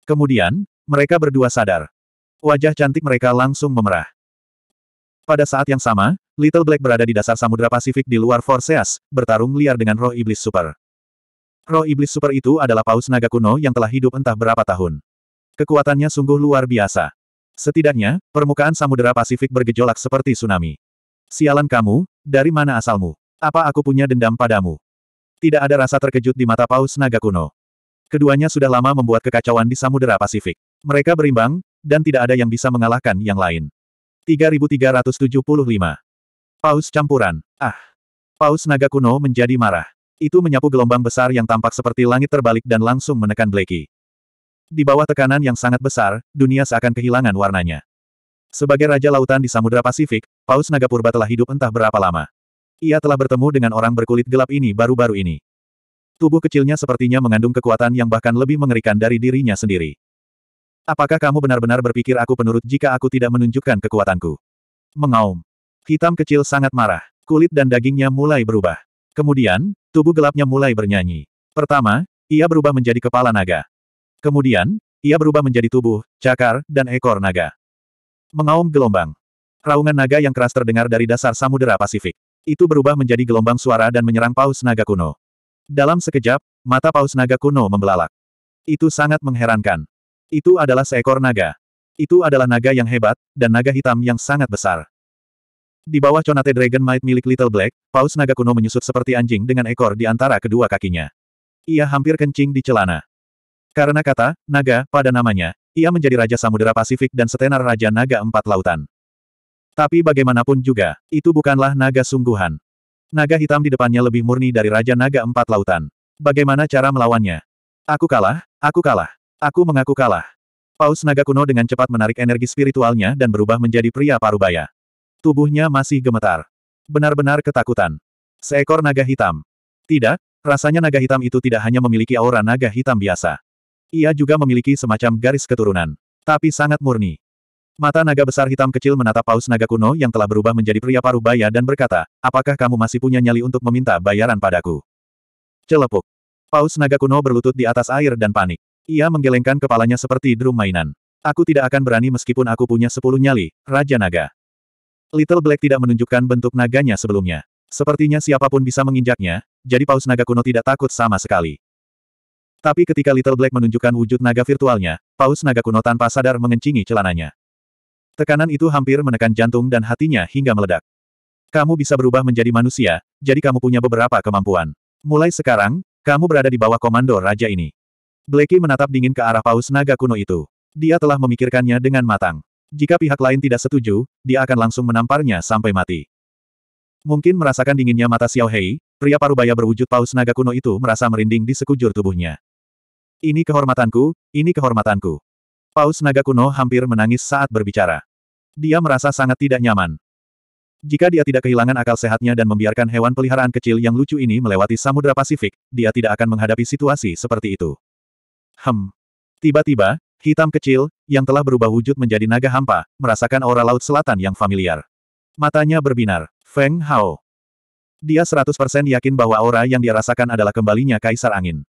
Kemudian, mereka berdua sadar. Wajah cantik mereka langsung memerah. Pada saat yang sama, Little Black berada di dasar Samudra Pasifik di luar Forseas, bertarung liar dengan roh iblis super. Roh iblis super itu adalah paus naga kuno yang telah hidup entah berapa tahun. Kekuatannya sungguh luar biasa. Setidaknya, permukaan Samudra Pasifik bergejolak seperti tsunami. Sialan kamu, dari mana asalmu? Apa aku punya dendam padamu? Tidak ada rasa terkejut di mata paus naga kuno. Keduanya sudah lama membuat kekacauan di Samudera Pasifik. Mereka berimbang, dan tidak ada yang bisa mengalahkan yang lain. 3375. Paus campuran. Ah. Paus naga kuno menjadi marah. Itu menyapu gelombang besar yang tampak seperti langit terbalik dan langsung menekan Blakey. Di bawah tekanan yang sangat besar, dunia seakan kehilangan warnanya. Sebagai Raja Lautan di Samudra Pasifik, Paus Naga Purba telah hidup entah berapa lama. Ia telah bertemu dengan orang berkulit gelap ini baru-baru ini. Tubuh kecilnya sepertinya mengandung kekuatan yang bahkan lebih mengerikan dari dirinya sendiri. Apakah kamu benar-benar berpikir aku penurut jika aku tidak menunjukkan kekuatanku? Mengaum. Hitam kecil sangat marah. Kulit dan dagingnya mulai berubah. Kemudian, tubuh gelapnya mulai bernyanyi. Pertama, ia berubah menjadi kepala naga. Kemudian, ia berubah menjadi tubuh, cakar, dan ekor naga. Mengaum gelombang. Raungan naga yang keras terdengar dari dasar samudera Pasifik. Itu berubah menjadi gelombang suara dan menyerang paus naga kuno. Dalam sekejap, mata paus naga kuno membelalak. Itu sangat mengherankan. Itu adalah seekor naga. Itu adalah naga yang hebat, dan naga hitam yang sangat besar. Di bawah conate Dragon Might milik Little Black, paus naga kuno menyusut seperti anjing dengan ekor di antara kedua kakinya. Ia hampir kencing di celana. Karena kata, naga, pada namanya, ia menjadi Raja Samudera Pasifik dan setenar Raja Naga Empat Lautan. Tapi bagaimanapun juga, itu bukanlah naga sungguhan. Naga hitam di depannya lebih murni dari Raja Naga Empat Lautan. Bagaimana cara melawannya? Aku kalah, aku kalah. Aku mengaku kalah. Paus naga kuno dengan cepat menarik energi spiritualnya dan berubah menjadi pria parubaya. Tubuhnya masih gemetar. Benar-benar ketakutan. Seekor naga hitam. Tidak, rasanya naga hitam itu tidak hanya memiliki aura naga hitam biasa. Ia juga memiliki semacam garis keturunan. Tapi sangat murni. Mata naga besar hitam kecil menatap paus naga kuno yang telah berubah menjadi pria paruh baya dan berkata, apakah kamu masih punya nyali untuk meminta bayaran padaku? Celepuk. Paus naga kuno berlutut di atas air dan panik. Ia menggelengkan kepalanya seperti drum mainan. Aku tidak akan berani meskipun aku punya sepuluh nyali, Raja Naga. Little Black tidak menunjukkan bentuk naganya sebelumnya. Sepertinya siapapun bisa menginjaknya, jadi paus naga kuno tidak takut sama sekali. Tapi ketika Little Black menunjukkan wujud naga virtualnya, paus naga kuno tanpa sadar mengencingi celananya. Tekanan itu hampir menekan jantung dan hatinya hingga meledak. Kamu bisa berubah menjadi manusia, jadi kamu punya beberapa kemampuan. Mulai sekarang, kamu berada di bawah komando raja ini. Blackie menatap dingin ke arah paus naga kuno itu. Dia telah memikirkannya dengan matang. Jika pihak lain tidak setuju, dia akan langsung menamparnya sampai mati. Mungkin merasakan dinginnya mata Xiao Hei, pria parubaya berwujud paus naga kuno itu merasa merinding di sekujur tubuhnya. Ini kehormatanku, ini kehormatanku. Paus naga kuno hampir menangis saat berbicara. Dia merasa sangat tidak nyaman. Jika dia tidak kehilangan akal sehatnya dan membiarkan hewan peliharaan kecil yang lucu ini melewati Samudra Pasifik, dia tidak akan menghadapi situasi seperti itu. Hem. Tiba-tiba, hitam kecil, yang telah berubah wujud menjadi naga hampa, merasakan aura laut selatan yang familiar. Matanya berbinar. Feng Hao. Dia 100% yakin bahwa aura yang dia rasakan adalah kembalinya Kaisar Angin.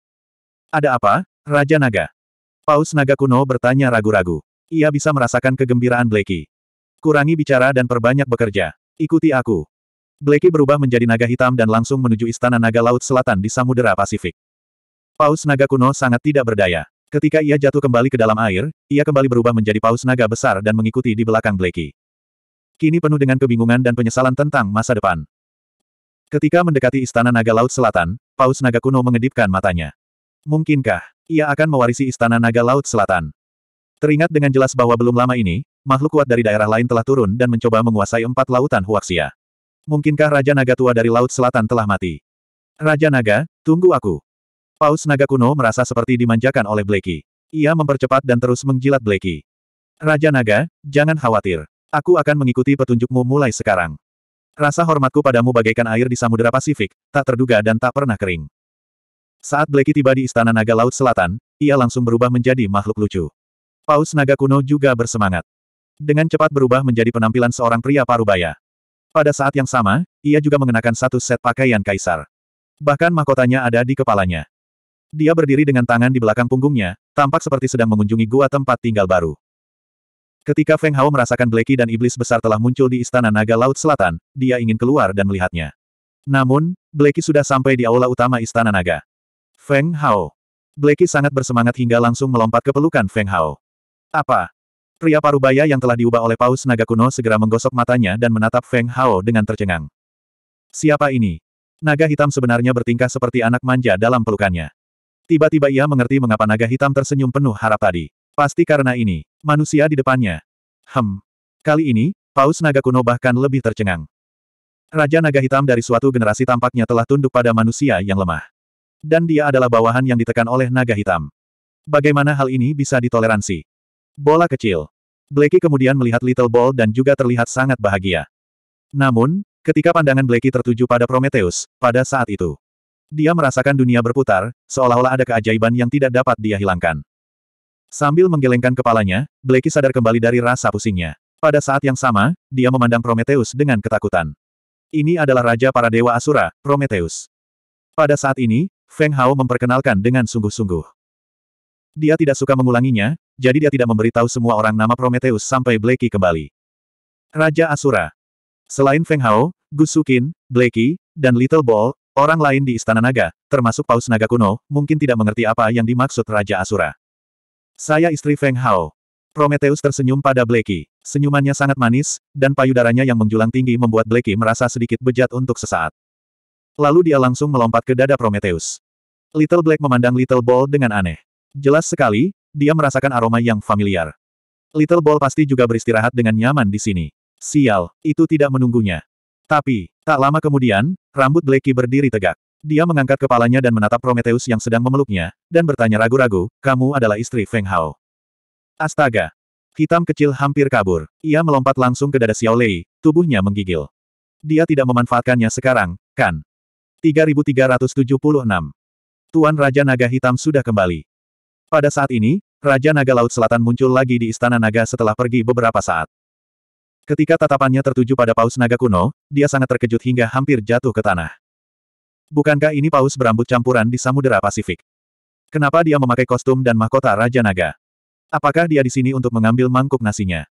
Ada apa? Raja Naga. Paus Naga kuno bertanya ragu-ragu. Ia bisa merasakan kegembiraan Blacky. Kurangi bicara dan perbanyak bekerja. Ikuti aku. Blacky berubah menjadi naga hitam dan langsung menuju istana naga laut selatan di Samudera Pasifik. Paus naga kuno sangat tidak berdaya. Ketika ia jatuh kembali ke dalam air, ia kembali berubah menjadi paus naga besar dan mengikuti di belakang Blacky. Kini penuh dengan kebingungan dan penyesalan tentang masa depan. Ketika mendekati istana naga laut selatan, paus naga kuno mengedipkan matanya. Mungkinkah ia akan mewarisi istana naga laut selatan. Teringat dengan jelas bahwa belum lama ini, makhluk kuat dari daerah lain telah turun dan mencoba menguasai empat lautan Huaxia. Mungkinkah Raja Naga tua dari Laut Selatan telah mati? Raja Naga, tunggu aku. Paus Naga kuno merasa seperti dimanjakan oleh Bleki. Ia mempercepat dan terus mengjilat Bleki. Raja Naga, jangan khawatir. Aku akan mengikuti petunjukmu mulai sekarang. Rasa hormatku padamu bagaikan air di samudera Pasifik, tak terduga dan tak pernah kering. Saat Blacky tiba di Istana Naga Laut Selatan, ia langsung berubah menjadi makhluk lucu. Paus naga kuno juga bersemangat. Dengan cepat berubah menjadi penampilan seorang pria parubaya. Pada saat yang sama, ia juga mengenakan satu set pakaian kaisar. Bahkan mahkotanya ada di kepalanya. Dia berdiri dengan tangan di belakang punggungnya, tampak seperti sedang mengunjungi gua tempat tinggal baru. Ketika Feng Hao merasakan Blacky dan iblis besar telah muncul di Istana Naga Laut Selatan, dia ingin keluar dan melihatnya. Namun, Blacky sudah sampai di aula utama Istana Naga. Feng Hao. Blacky sangat bersemangat hingga langsung melompat ke pelukan Feng Hao. Apa? Pria parubaya yang telah diubah oleh paus naga kuno segera menggosok matanya dan menatap Feng Hao dengan tercengang. Siapa ini? Naga hitam sebenarnya bertingkah seperti anak manja dalam pelukannya. Tiba-tiba ia mengerti mengapa naga hitam tersenyum penuh harap tadi. Pasti karena ini, manusia di depannya. Hem. Kali ini, paus naga kuno bahkan lebih tercengang. Raja naga hitam dari suatu generasi tampaknya telah tunduk pada manusia yang lemah dan dia adalah bawahan yang ditekan oleh naga hitam. Bagaimana hal ini bisa ditoleransi? Bola kecil. Blakey kemudian melihat Little Ball dan juga terlihat sangat bahagia. Namun, ketika pandangan Blakey tertuju pada Prometheus, pada saat itu, dia merasakan dunia berputar, seolah-olah ada keajaiban yang tidak dapat dia hilangkan. Sambil menggelengkan kepalanya, Blakey sadar kembali dari rasa pusingnya. Pada saat yang sama, dia memandang Prometheus dengan ketakutan. Ini adalah Raja para Dewa Asura, Prometheus. Pada saat ini, Feng Hao memperkenalkan dengan sungguh-sungguh. Dia tidak suka mengulanginya, jadi dia tidak memberitahu semua orang nama Prometheus sampai Blakey kembali. Raja Asura. Selain Feng Hao, Gusukin, Blakey, dan Little Ball, orang lain di Istana Naga, termasuk Paus Naga kuno, mungkin tidak mengerti apa yang dimaksud Raja Asura. Saya istri Feng Hao. Prometheus tersenyum pada Blakey. Senyumannya sangat manis, dan payudaranya yang menjulang tinggi membuat Blakey merasa sedikit bejat untuk sesaat. Lalu dia langsung melompat ke dada Prometheus. Little Black memandang Little Ball dengan aneh. Jelas sekali, dia merasakan aroma yang familiar. Little Ball pasti juga beristirahat dengan nyaman di sini. Sial, itu tidak menunggunya. Tapi, tak lama kemudian, rambut Blackie berdiri tegak. Dia mengangkat kepalanya dan menatap Prometheus yang sedang memeluknya, dan bertanya ragu-ragu, kamu adalah istri Feng Hao. Astaga! Hitam kecil hampir kabur. Ia melompat langsung ke dada Xiao Lei, tubuhnya menggigil. Dia tidak memanfaatkannya sekarang, kan? 3376. Tuan Raja Naga Hitam sudah kembali. Pada saat ini, Raja Naga Laut Selatan muncul lagi di Istana Naga setelah pergi beberapa saat. Ketika tatapannya tertuju pada paus naga kuno, dia sangat terkejut hingga hampir jatuh ke tanah. Bukankah ini paus berambut campuran di Samudera Pasifik? Kenapa dia memakai kostum dan mahkota Raja Naga? Apakah dia di sini untuk mengambil mangkuk nasinya?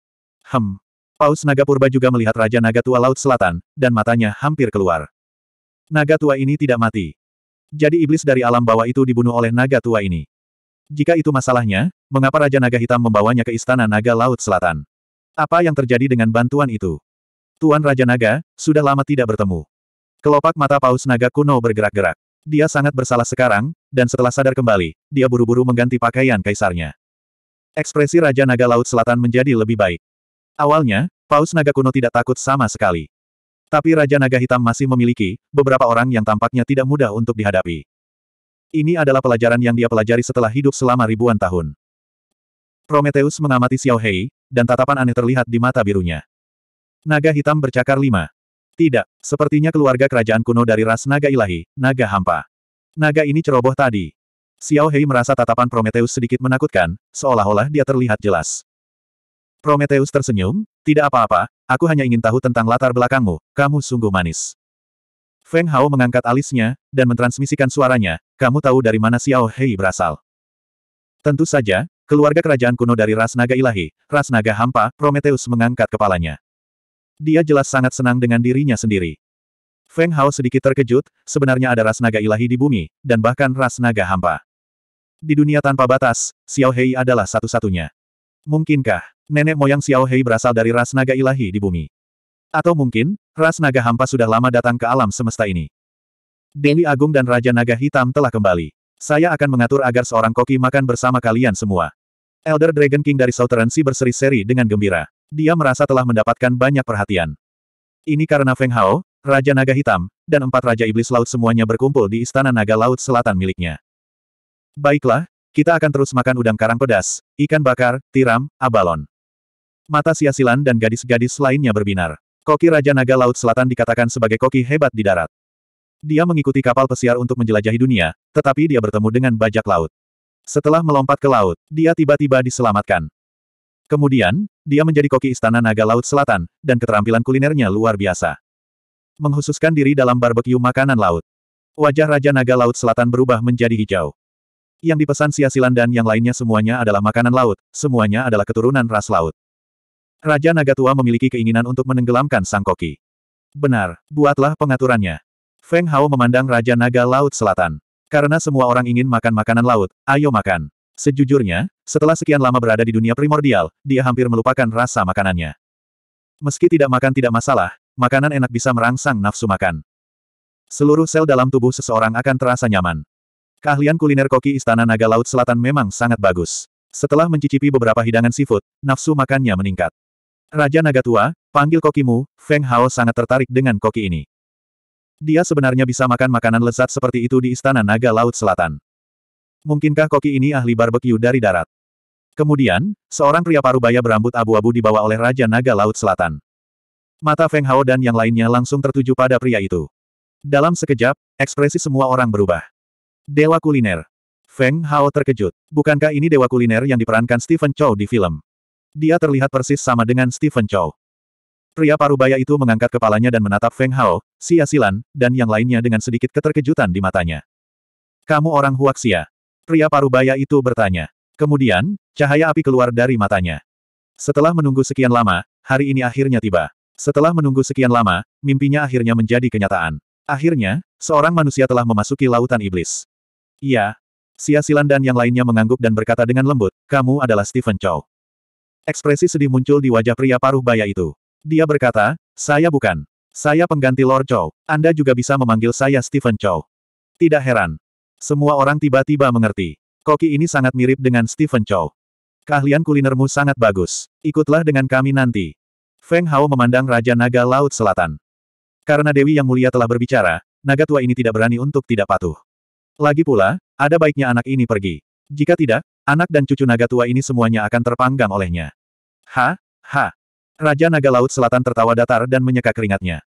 Hem. Paus naga purba juga melihat Raja Naga tua Laut Selatan, dan matanya hampir keluar. Naga tua ini tidak mati. Jadi iblis dari alam bawah itu dibunuh oleh naga tua ini. Jika itu masalahnya, mengapa Raja Naga Hitam membawanya ke Istana Naga Laut Selatan? Apa yang terjadi dengan bantuan itu? Tuan Raja Naga, sudah lama tidak bertemu. Kelopak mata paus naga kuno bergerak-gerak. Dia sangat bersalah sekarang, dan setelah sadar kembali, dia buru-buru mengganti pakaian kaisarnya. Ekspresi Raja Naga Laut Selatan menjadi lebih baik. Awalnya, Paus Naga Kuno tidak takut sama sekali. Tapi Raja Naga Hitam masih memiliki beberapa orang yang tampaknya tidak mudah untuk dihadapi. Ini adalah pelajaran yang dia pelajari setelah hidup selama ribuan tahun. Prometheus mengamati Xiao Hei, dan tatapan aneh terlihat di mata birunya. Naga hitam bercakar lima. Tidak, sepertinya keluarga kerajaan kuno dari ras naga ilahi, naga hampa. Naga ini ceroboh tadi. Xiao Hei merasa tatapan Prometheus sedikit menakutkan, seolah-olah dia terlihat jelas. Prometheus tersenyum, tidak apa-apa, aku hanya ingin tahu tentang latar belakangmu, kamu sungguh manis. Feng Hao mengangkat alisnya, dan mentransmisikan suaranya, kamu tahu dari mana Xiao Hei berasal. Tentu saja, keluarga kerajaan kuno dari ras naga ilahi, ras naga hampa, Prometheus mengangkat kepalanya. Dia jelas sangat senang dengan dirinya sendiri. Feng Hao sedikit terkejut, sebenarnya ada ras naga ilahi di bumi, dan bahkan ras naga hampa. Di dunia tanpa batas, Xiao Hei adalah satu-satunya. Mungkinkah, nenek moyang Xiao Hei berasal dari ras naga ilahi di bumi? Atau mungkin, ras naga hampa sudah lama datang ke alam semesta ini? Dewi Agung dan Raja Naga Hitam telah kembali. Saya akan mengatur agar seorang koki makan bersama kalian semua. Elder Dragon King dari Southern Sea berseri-seri dengan gembira. Dia merasa telah mendapatkan banyak perhatian. Ini karena Feng Hao, Raja Naga Hitam, dan empat Raja Iblis Laut semuanya berkumpul di Istana Naga Laut Selatan miliknya. Baiklah, kita akan terus makan udang karang pedas, ikan bakar, tiram, abalon. Mata siasilan dan gadis-gadis lainnya berbinar. Koki Raja Naga Laut Selatan dikatakan sebagai koki hebat di darat. Dia mengikuti kapal pesiar untuk menjelajahi dunia, tetapi dia bertemu dengan bajak laut. Setelah melompat ke laut, dia tiba-tiba diselamatkan. Kemudian, dia menjadi koki Istana Naga Laut Selatan, dan keterampilan kulinernya luar biasa. Menghususkan diri dalam barbekyu makanan laut. Wajah Raja Naga Laut Selatan berubah menjadi hijau. Yang dipesan Sia Silan dan yang lainnya semuanya adalah makanan laut, semuanya adalah keturunan ras laut. Raja Naga Tua memiliki keinginan untuk menenggelamkan Sang Koki. Benar, buatlah pengaturannya. Feng Hao memandang Raja Naga Laut Selatan. Karena semua orang ingin makan makanan laut, ayo makan. Sejujurnya, setelah sekian lama berada di dunia primordial, dia hampir melupakan rasa makanannya. Meski tidak makan tidak masalah, makanan enak bisa merangsang nafsu makan. Seluruh sel dalam tubuh seseorang akan terasa nyaman. Keahlian kuliner koki Istana Naga Laut Selatan memang sangat bagus. Setelah mencicipi beberapa hidangan seafood, nafsu makannya meningkat. Raja Naga Tua, panggil kokimu, Feng Hao sangat tertarik dengan koki ini. Dia sebenarnya bisa makan makanan lezat seperti itu di Istana Naga Laut Selatan. Mungkinkah koki ini ahli barbekyu dari darat? Kemudian, seorang pria parubaya berambut abu-abu dibawa oleh Raja Naga Laut Selatan. Mata Feng Hao dan yang lainnya langsung tertuju pada pria itu. Dalam sekejap, ekspresi semua orang berubah. Dewa Kuliner. Feng Hao terkejut. Bukankah ini Dewa Kuliner yang diperankan Stephen Chow di film? Dia terlihat persis sama dengan Stephen Chow. Pria parubaya itu mengangkat kepalanya dan menatap Feng Hao, Si Asilan, dan yang lainnya dengan sedikit keterkejutan di matanya. Kamu orang Huaxia? Pria parubaya itu bertanya. Kemudian, cahaya api keluar dari matanya. Setelah menunggu sekian lama, hari ini akhirnya tiba. Setelah menunggu sekian lama, mimpinya akhirnya menjadi kenyataan. Akhirnya, seorang manusia telah memasuki lautan iblis. Iya. Sia Silan dan yang lainnya mengangguk dan berkata dengan lembut, kamu adalah Stephen Chow. Ekspresi sedih muncul di wajah pria paruh baya itu. Dia berkata, saya bukan. Saya pengganti Lord Chow. Anda juga bisa memanggil saya Stephen Chow. Tidak heran. Semua orang tiba-tiba mengerti. Koki ini sangat mirip dengan Stephen Chow. Keahlian kulinermu sangat bagus. Ikutlah dengan kami nanti. Feng Hao memandang Raja Naga Laut Selatan. Karena Dewi Yang Mulia telah berbicara, naga tua ini tidak berani untuk tidak patuh. Lagi pula, ada baiknya anak ini pergi. Jika tidak, anak dan cucu naga tua ini semuanya akan terpanggang olehnya. Ha, ha. Raja Naga Laut Selatan tertawa datar dan menyeka keringatnya.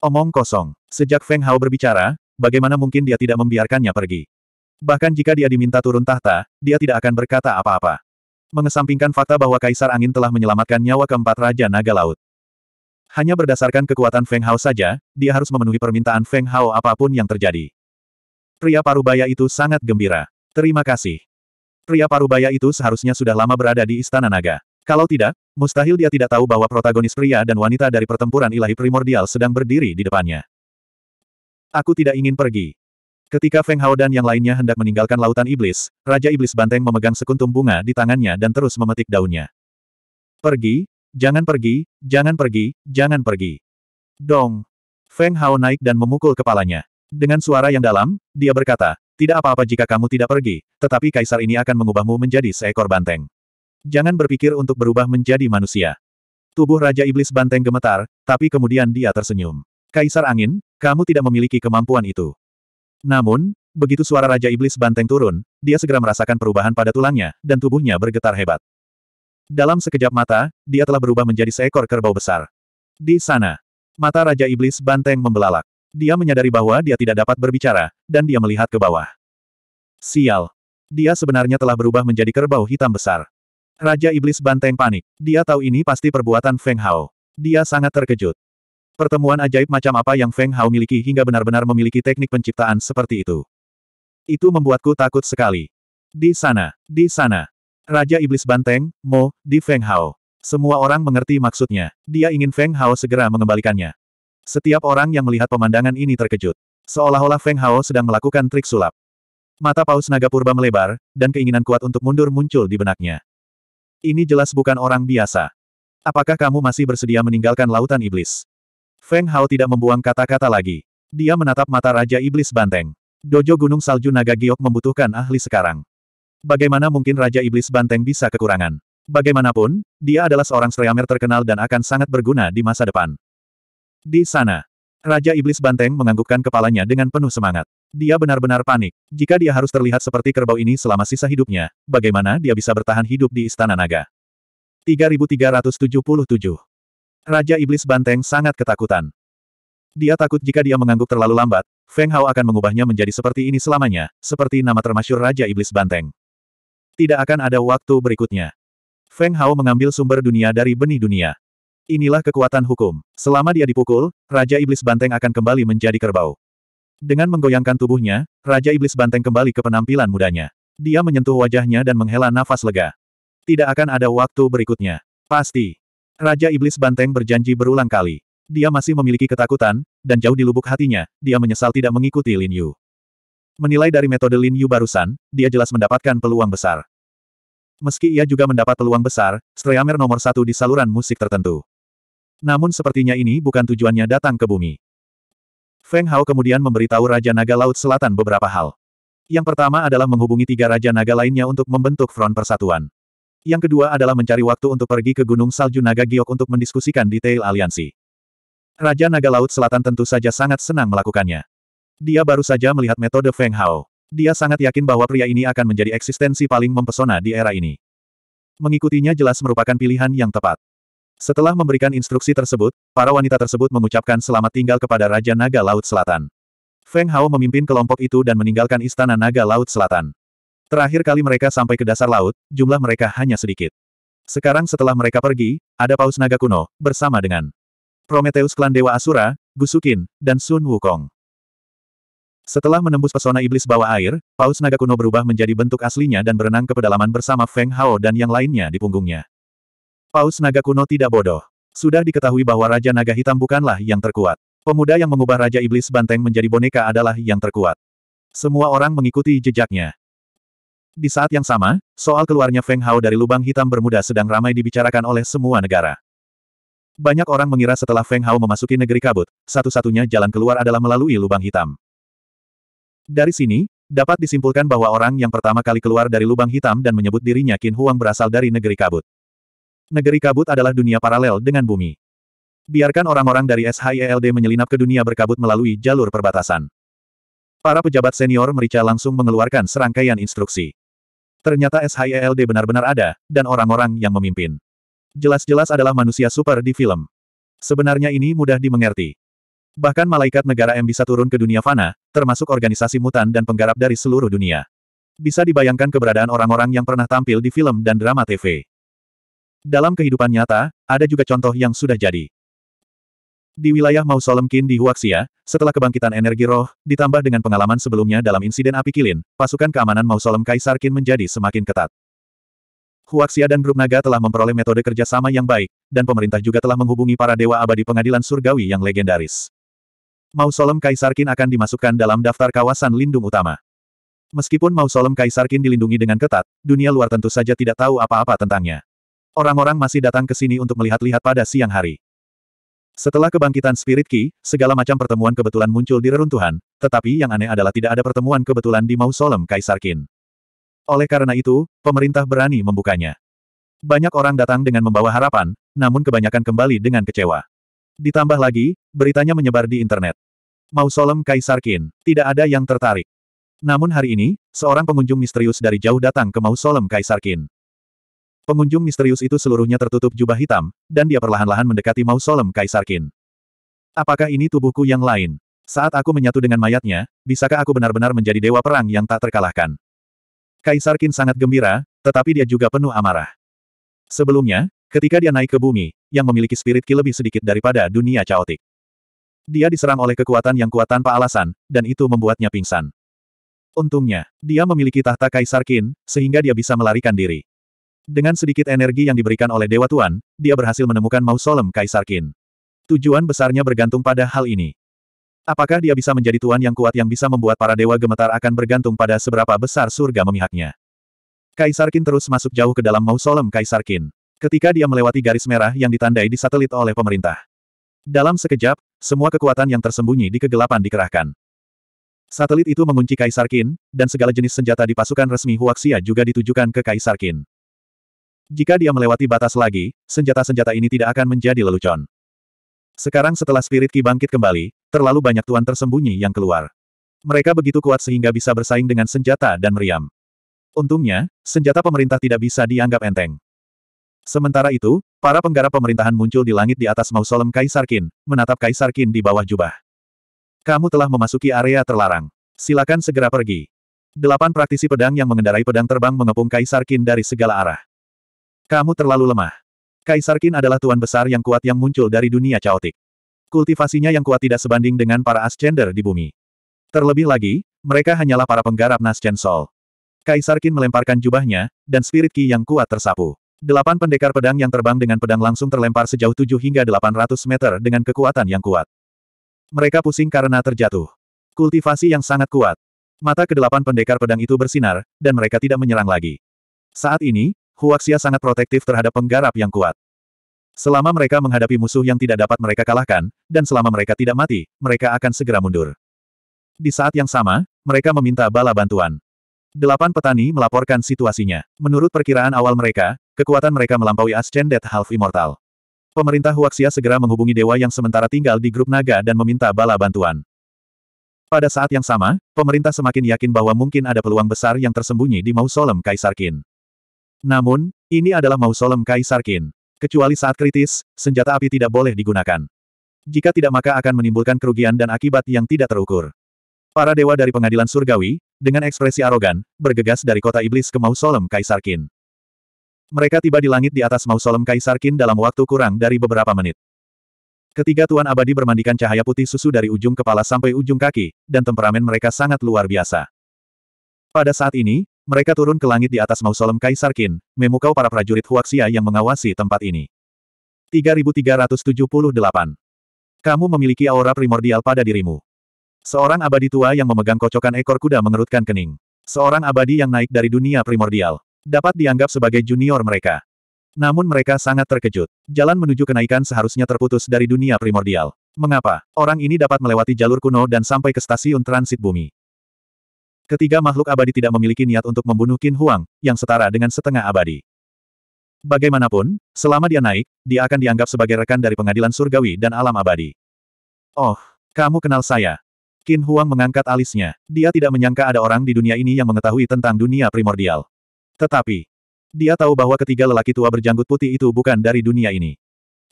Omong kosong. Sejak Feng Hao berbicara, bagaimana mungkin dia tidak membiarkannya pergi? Bahkan jika dia diminta turun tahta, dia tidak akan berkata apa-apa. Mengesampingkan fakta bahwa Kaisar Angin telah menyelamatkan nyawa keempat Raja Naga Laut. Hanya berdasarkan kekuatan Feng Hao saja, dia harus memenuhi permintaan Feng Hao apapun yang terjadi. Pria parubaya itu sangat gembira. Terima kasih. Pria parubaya itu seharusnya sudah lama berada di Istana Naga. Kalau tidak, mustahil dia tidak tahu bahwa protagonis pria dan wanita dari pertempuran ilahi primordial sedang berdiri di depannya. Aku tidak ingin pergi. Ketika Feng Hao dan yang lainnya hendak meninggalkan lautan iblis, Raja Iblis Banteng memegang sekuntum bunga di tangannya dan terus memetik daunnya. Pergi, jangan pergi, jangan pergi, jangan pergi. Dong. Feng Hao naik dan memukul kepalanya. Dengan suara yang dalam, dia berkata, tidak apa-apa jika kamu tidak pergi, tetapi kaisar ini akan mengubahmu menjadi seekor banteng. Jangan berpikir untuk berubah menjadi manusia. Tubuh Raja Iblis Banteng gemetar, tapi kemudian dia tersenyum. Kaisar Angin, kamu tidak memiliki kemampuan itu. Namun, begitu suara Raja Iblis Banteng turun, dia segera merasakan perubahan pada tulangnya, dan tubuhnya bergetar hebat. Dalam sekejap mata, dia telah berubah menjadi seekor kerbau besar. Di sana, mata Raja Iblis Banteng membelalak. Dia menyadari bahwa dia tidak dapat berbicara, dan dia melihat ke bawah. Sial. Dia sebenarnya telah berubah menjadi kerbau hitam besar. Raja Iblis Banteng panik. Dia tahu ini pasti perbuatan Feng Hao. Dia sangat terkejut. Pertemuan ajaib macam apa yang Feng Hao miliki hingga benar-benar memiliki teknik penciptaan seperti itu. Itu membuatku takut sekali. Di sana, di sana. Raja Iblis Banteng, Mo, di Feng Hao. Semua orang mengerti maksudnya. Dia ingin Feng Hao segera mengembalikannya. Setiap orang yang melihat pemandangan ini terkejut. Seolah-olah Feng Hao sedang melakukan trik sulap. Mata paus naga purba melebar, dan keinginan kuat untuk mundur muncul di benaknya. Ini jelas bukan orang biasa. Apakah kamu masih bersedia meninggalkan lautan iblis? Feng Hao tidak membuang kata-kata lagi. Dia menatap mata Raja Iblis Banteng. Dojo Gunung Salju Naga Giok membutuhkan ahli sekarang. Bagaimana mungkin Raja Iblis Banteng bisa kekurangan? Bagaimanapun, dia adalah seorang Sreamer terkenal dan akan sangat berguna di masa depan. Di sana, Raja Iblis Banteng menganggukkan kepalanya dengan penuh semangat. Dia benar-benar panik. Jika dia harus terlihat seperti kerbau ini selama sisa hidupnya, bagaimana dia bisa bertahan hidup di Istana Naga? 3377 Raja Iblis Banteng sangat ketakutan. Dia takut jika dia mengangguk terlalu lambat, Feng Hao akan mengubahnya menjadi seperti ini selamanya, seperti nama termasyur Raja Iblis Banteng. Tidak akan ada waktu berikutnya. Feng Hao mengambil sumber dunia dari benih dunia. Inilah kekuatan hukum. Selama dia dipukul, Raja Iblis Banteng akan kembali menjadi kerbau. Dengan menggoyangkan tubuhnya, Raja Iblis Banteng kembali ke penampilan mudanya. Dia menyentuh wajahnya dan menghela nafas lega. Tidak akan ada waktu berikutnya. Pasti. Raja Iblis Banteng berjanji berulang kali. Dia masih memiliki ketakutan, dan jauh di lubuk hatinya, dia menyesal tidak mengikuti Lin Yu. Menilai dari metode Lin Yu barusan, dia jelas mendapatkan peluang besar. Meski ia juga mendapat peluang besar, streamer nomor satu di saluran musik tertentu. Namun sepertinya ini bukan tujuannya datang ke bumi. Feng Hao kemudian memberitahu Raja Naga Laut Selatan beberapa hal. Yang pertama adalah menghubungi tiga Raja Naga lainnya untuk membentuk front persatuan. Yang kedua adalah mencari waktu untuk pergi ke Gunung Salju Naga Giok untuk mendiskusikan detail aliansi. Raja Naga Laut Selatan tentu saja sangat senang melakukannya. Dia baru saja melihat metode Feng Hao. Dia sangat yakin bahwa pria ini akan menjadi eksistensi paling mempesona di era ini. Mengikutinya jelas merupakan pilihan yang tepat. Setelah memberikan instruksi tersebut, para wanita tersebut mengucapkan selamat tinggal kepada Raja Naga Laut Selatan. Feng Hao memimpin kelompok itu dan meninggalkan Istana Naga Laut Selatan. Terakhir kali mereka sampai ke dasar laut, jumlah mereka hanya sedikit. Sekarang setelah mereka pergi, ada paus naga kuno, bersama dengan Prometheus klan Dewa Asura, Gusukin, dan Sun Wukong. Setelah menembus pesona iblis bawah air, paus naga kuno berubah menjadi bentuk aslinya dan berenang ke pedalaman bersama Feng Hao dan yang lainnya di punggungnya. Paus naga kuno tidak bodoh. Sudah diketahui bahwa Raja Naga Hitam bukanlah yang terkuat. Pemuda yang mengubah Raja Iblis Banteng menjadi boneka adalah yang terkuat. Semua orang mengikuti jejaknya. Di saat yang sama, soal keluarnya Feng Hao dari lubang hitam bermuda sedang ramai dibicarakan oleh semua negara. Banyak orang mengira setelah Feng Hao memasuki negeri kabut, satu-satunya jalan keluar adalah melalui lubang hitam. Dari sini, dapat disimpulkan bahwa orang yang pertama kali keluar dari lubang hitam dan menyebut dirinya Qin Huang berasal dari negeri kabut. Negeri kabut adalah dunia paralel dengan bumi. Biarkan orang-orang dari SHIELD menyelinap ke dunia berkabut melalui jalur perbatasan. Para pejabat senior merica langsung mengeluarkan serangkaian instruksi. Ternyata SHIELD benar-benar ada, dan orang-orang yang memimpin. Jelas-jelas adalah manusia super di film. Sebenarnya ini mudah dimengerti. Bahkan malaikat negara M bisa turun ke dunia fana, termasuk organisasi mutan dan penggarap dari seluruh dunia. Bisa dibayangkan keberadaan orang-orang yang pernah tampil di film dan drama TV. Dalam kehidupan nyata, ada juga contoh yang sudah jadi. Di wilayah Mausolem Qin di Huaxia, setelah kebangkitan energi roh, ditambah dengan pengalaman sebelumnya dalam insiden api kilin, pasukan keamanan Mausolem Kaisar Qin menjadi semakin ketat. Huaxia dan grup naga telah memperoleh metode kerjasama yang baik, dan pemerintah juga telah menghubungi para dewa abadi pengadilan surgawi yang legendaris. Mausolem Kaisar Qin akan dimasukkan dalam daftar kawasan lindung utama. Meskipun Mausolem Kaisar Qin dilindungi dengan ketat, dunia luar tentu saja tidak tahu apa-apa tentangnya. Orang-orang masih datang ke sini untuk melihat-lihat pada siang hari. Setelah kebangkitan Spirit Key, segala macam pertemuan kebetulan muncul di reruntuhan, tetapi yang aneh adalah tidak ada pertemuan kebetulan di Mausolem Kaisar Qin. Oleh karena itu, pemerintah berani membukanya. Banyak orang datang dengan membawa harapan, namun kebanyakan kembali dengan kecewa. Ditambah lagi, beritanya menyebar di internet. Mausolem Kaisar Qin, tidak ada yang tertarik. Namun hari ini, seorang pengunjung misterius dari jauh datang ke Mausolem Kaisar Qin. Pengunjung misterius itu seluruhnya tertutup jubah hitam, dan dia perlahan-lahan mendekati mausolem Kaisar Qin. Apakah ini tubuhku yang lain? Saat aku menyatu dengan mayatnya, bisakah aku benar-benar menjadi dewa perang yang tak terkalahkan? Kaisar Qin sangat gembira, tetapi dia juga penuh amarah. Sebelumnya, ketika dia naik ke bumi, yang memiliki spirit ki lebih sedikit daripada dunia caotik. Dia diserang oleh kekuatan yang kuat tanpa alasan, dan itu membuatnya pingsan. Untungnya, dia memiliki tahta Kaisar Qin, sehingga dia bisa melarikan diri. Dengan sedikit energi yang diberikan oleh Dewa Tuan, dia berhasil menemukan mausolem Kaisar Qin. Tujuan besarnya bergantung pada hal ini. Apakah dia bisa menjadi tuan yang kuat yang bisa membuat para dewa gemetar akan bergantung pada seberapa besar surga memihaknya. Kaisar Qin terus masuk jauh ke dalam mausolem Kaisar Qin. Ketika dia melewati garis merah yang ditandai di satelit oleh pemerintah. Dalam sekejap, semua kekuatan yang tersembunyi di kegelapan dikerahkan. Satelit itu mengunci Kaisar Qin, dan segala jenis senjata di pasukan resmi Huaxia juga ditujukan ke Kaisar Qin. Jika dia melewati batas lagi, senjata-senjata ini tidak akan menjadi lelucon. Sekarang setelah Spirit Ki bangkit kembali, terlalu banyak tuan tersembunyi yang keluar. Mereka begitu kuat sehingga bisa bersaing dengan senjata dan meriam. Untungnya, senjata pemerintah tidak bisa dianggap enteng. Sementara itu, para penggarap pemerintahan muncul di langit di atas mausolem Kaisar Qin, menatap Kaisar Qin di bawah jubah. Kamu telah memasuki area terlarang. Silakan segera pergi. Delapan praktisi pedang yang mengendarai pedang terbang mengepung Kaisar Qin dari segala arah. Kamu terlalu lemah. Kaisar Qin adalah tuan besar yang kuat yang muncul dari dunia caotik. Kultivasinya yang kuat tidak sebanding dengan para Ascender di bumi. Terlebih lagi, mereka hanyalah para penggarap Nascen Sol. Kaisar Qin melemparkan jubahnya, dan spirit Qi yang kuat tersapu. Delapan pendekar pedang yang terbang dengan pedang langsung terlempar sejauh 7 hingga 800 meter dengan kekuatan yang kuat. Mereka pusing karena terjatuh. Kultivasi yang sangat kuat. Mata kedelapan pendekar pedang itu bersinar, dan mereka tidak menyerang lagi. Saat ini, Huaxia sangat protektif terhadap penggarap yang kuat. Selama mereka menghadapi musuh yang tidak dapat mereka kalahkan, dan selama mereka tidak mati, mereka akan segera mundur. Di saat yang sama, mereka meminta bala bantuan. Delapan petani melaporkan situasinya. Menurut perkiraan awal mereka, kekuatan mereka melampaui Ascended Half Immortal. Pemerintah Huaxia segera menghubungi dewa yang sementara tinggal di grup naga dan meminta bala bantuan. Pada saat yang sama, pemerintah semakin yakin bahwa mungkin ada peluang besar yang tersembunyi di mausolem Kaisar Qin. Namun, ini adalah mausolem Kaisar Qin. Kecuali saat kritis, senjata api tidak boleh digunakan. Jika tidak maka akan menimbulkan kerugian dan akibat yang tidak terukur. Para dewa dari pengadilan surgawi, dengan ekspresi arogan, bergegas dari kota iblis ke mausolem Kaisar Qin. Mereka tiba di langit di atas mausolem Kaisar Qin dalam waktu kurang dari beberapa menit. Ketiga Tuan Abadi bermandikan cahaya putih susu dari ujung kepala sampai ujung kaki, dan temperamen mereka sangat luar biasa. Pada saat ini, mereka turun ke langit di atas mausolem Kaisar Qin, memukau para prajurit Huaxia yang mengawasi tempat ini. 3378. Kamu memiliki aura primordial pada dirimu. Seorang abadi tua yang memegang kocokan ekor kuda mengerutkan kening. Seorang abadi yang naik dari dunia primordial. Dapat dianggap sebagai junior mereka. Namun mereka sangat terkejut. Jalan menuju kenaikan seharusnya terputus dari dunia primordial. Mengapa? Orang ini dapat melewati jalur kuno dan sampai ke stasiun transit bumi. Ketiga makhluk abadi tidak memiliki niat untuk membunuh Qin Huang, yang setara dengan setengah abadi. Bagaimanapun, selama dia naik, dia akan dianggap sebagai rekan dari pengadilan surgawi dan alam abadi. Oh, kamu kenal saya. Qin Huang mengangkat alisnya. Dia tidak menyangka ada orang di dunia ini yang mengetahui tentang dunia primordial. Tetapi, dia tahu bahwa ketiga lelaki tua berjanggut putih itu bukan dari dunia ini.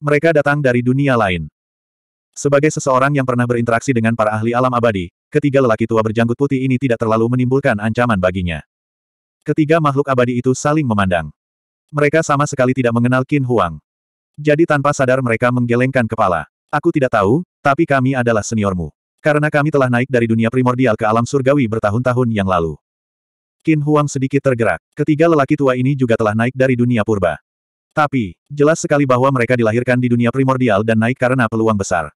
Mereka datang dari dunia lain. Sebagai seseorang yang pernah berinteraksi dengan para ahli alam abadi, ketiga lelaki tua berjanggut putih ini tidak terlalu menimbulkan ancaman baginya. Ketiga makhluk abadi itu saling memandang. Mereka sama sekali tidak mengenal Qin Huang. Jadi tanpa sadar mereka menggelengkan kepala. Aku tidak tahu, tapi kami adalah seniormu. Karena kami telah naik dari dunia primordial ke alam surgawi bertahun-tahun yang lalu. Qin Huang sedikit tergerak. Ketiga lelaki tua ini juga telah naik dari dunia purba. Tapi, jelas sekali bahwa mereka dilahirkan di dunia primordial dan naik karena peluang besar.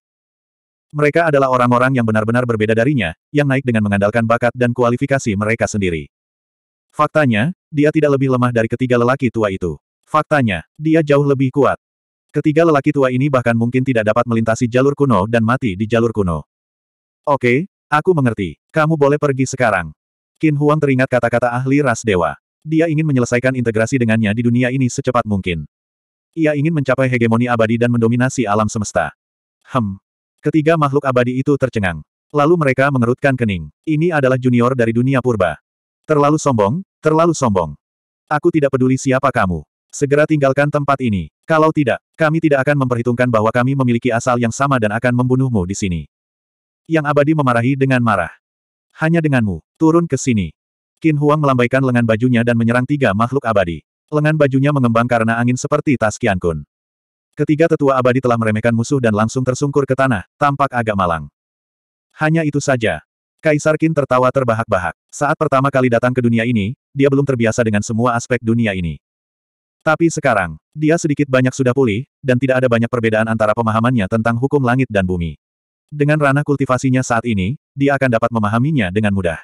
Mereka adalah orang-orang yang benar-benar berbeda darinya, yang naik dengan mengandalkan bakat dan kualifikasi mereka sendiri. Faktanya, dia tidak lebih lemah dari ketiga lelaki tua itu. Faktanya, dia jauh lebih kuat. Ketiga lelaki tua ini bahkan mungkin tidak dapat melintasi jalur kuno dan mati di jalur kuno. Oke, aku mengerti. Kamu boleh pergi sekarang. Qin Huang teringat kata-kata ahli ras dewa. Dia ingin menyelesaikan integrasi dengannya di dunia ini secepat mungkin. Ia ingin mencapai hegemoni abadi dan mendominasi alam semesta. Hmm. Ketiga makhluk abadi itu tercengang. Lalu mereka mengerutkan kening. Ini adalah junior dari dunia purba. Terlalu sombong, terlalu sombong. Aku tidak peduli siapa kamu. Segera tinggalkan tempat ini. Kalau tidak, kami tidak akan memperhitungkan bahwa kami memiliki asal yang sama dan akan membunuhmu di sini. Yang abadi memarahi dengan marah. Hanya denganmu, turun ke sini. Qin Huang melambaikan lengan bajunya dan menyerang tiga makhluk abadi. Lengan bajunya mengembang karena angin seperti tas Qian Kun. Ketiga tetua abadi telah meremehkan musuh dan langsung tersungkur ke tanah, tampak agak malang. Hanya itu saja. Kaisar Qin tertawa terbahak-bahak. Saat pertama kali datang ke dunia ini, dia belum terbiasa dengan semua aspek dunia ini. Tapi sekarang, dia sedikit banyak sudah pulih, dan tidak ada banyak perbedaan antara pemahamannya tentang hukum langit dan bumi. Dengan ranah kultivasinya saat ini, dia akan dapat memahaminya dengan mudah.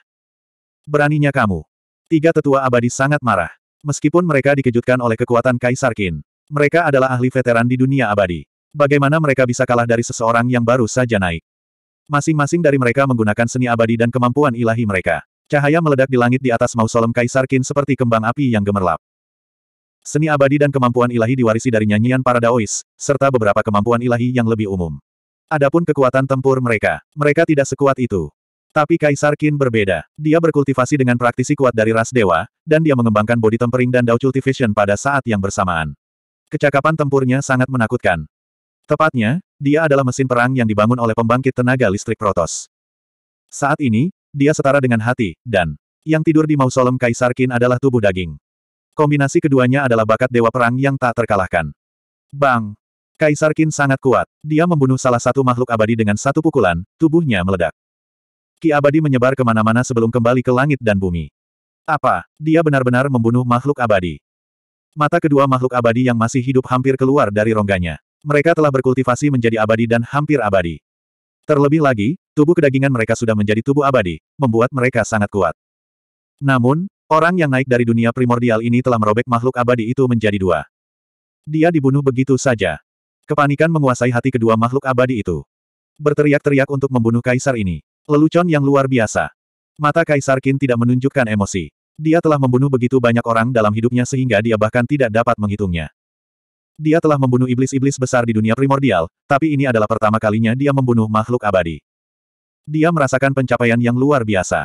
Beraninya kamu. Tiga tetua abadi sangat marah. Meskipun mereka dikejutkan oleh kekuatan Kaisar Qin, mereka adalah ahli veteran di dunia abadi. Bagaimana mereka bisa kalah dari seseorang yang baru saja naik? Masing-masing dari mereka menggunakan seni abadi dan kemampuan ilahi mereka. Cahaya meledak di langit di atas mausolem Kaisar Qin seperti kembang api yang gemerlap. Seni abadi dan kemampuan ilahi diwarisi dari nyanyian para daois, serta beberapa kemampuan ilahi yang lebih umum. Adapun kekuatan tempur mereka, mereka tidak sekuat itu. Tapi Kaisar Qin berbeda. Dia berkultivasi dengan praktisi kuat dari ras dewa, dan dia mengembangkan body tempering dan Dao Cultivation pada saat yang bersamaan. Kecakapan tempurnya sangat menakutkan. Tepatnya, dia adalah mesin perang yang dibangun oleh pembangkit tenaga listrik Protos. Saat ini, dia setara dengan hati, dan yang tidur di mausolem Kaisar Kaisarkin adalah tubuh daging. Kombinasi keduanya adalah bakat dewa perang yang tak terkalahkan. Bang! Kaisar Kaisarkin sangat kuat. Dia membunuh salah satu makhluk abadi dengan satu pukulan, tubuhnya meledak. Ki abadi menyebar kemana-mana sebelum kembali ke langit dan bumi. Apa? Dia benar-benar membunuh makhluk abadi. Mata kedua makhluk abadi yang masih hidup hampir keluar dari rongganya. Mereka telah berkultivasi menjadi abadi dan hampir abadi. Terlebih lagi, tubuh kedagingan mereka sudah menjadi tubuh abadi, membuat mereka sangat kuat. Namun, orang yang naik dari dunia primordial ini telah merobek makhluk abadi itu menjadi dua. Dia dibunuh begitu saja. Kepanikan menguasai hati kedua makhluk abadi itu. Berteriak-teriak untuk membunuh kaisar ini. Lelucon yang luar biasa. Mata kaisar Qin tidak menunjukkan emosi. Dia telah membunuh begitu banyak orang dalam hidupnya sehingga dia bahkan tidak dapat menghitungnya. Dia telah membunuh iblis-iblis besar di dunia primordial, tapi ini adalah pertama kalinya dia membunuh makhluk abadi. Dia merasakan pencapaian yang luar biasa.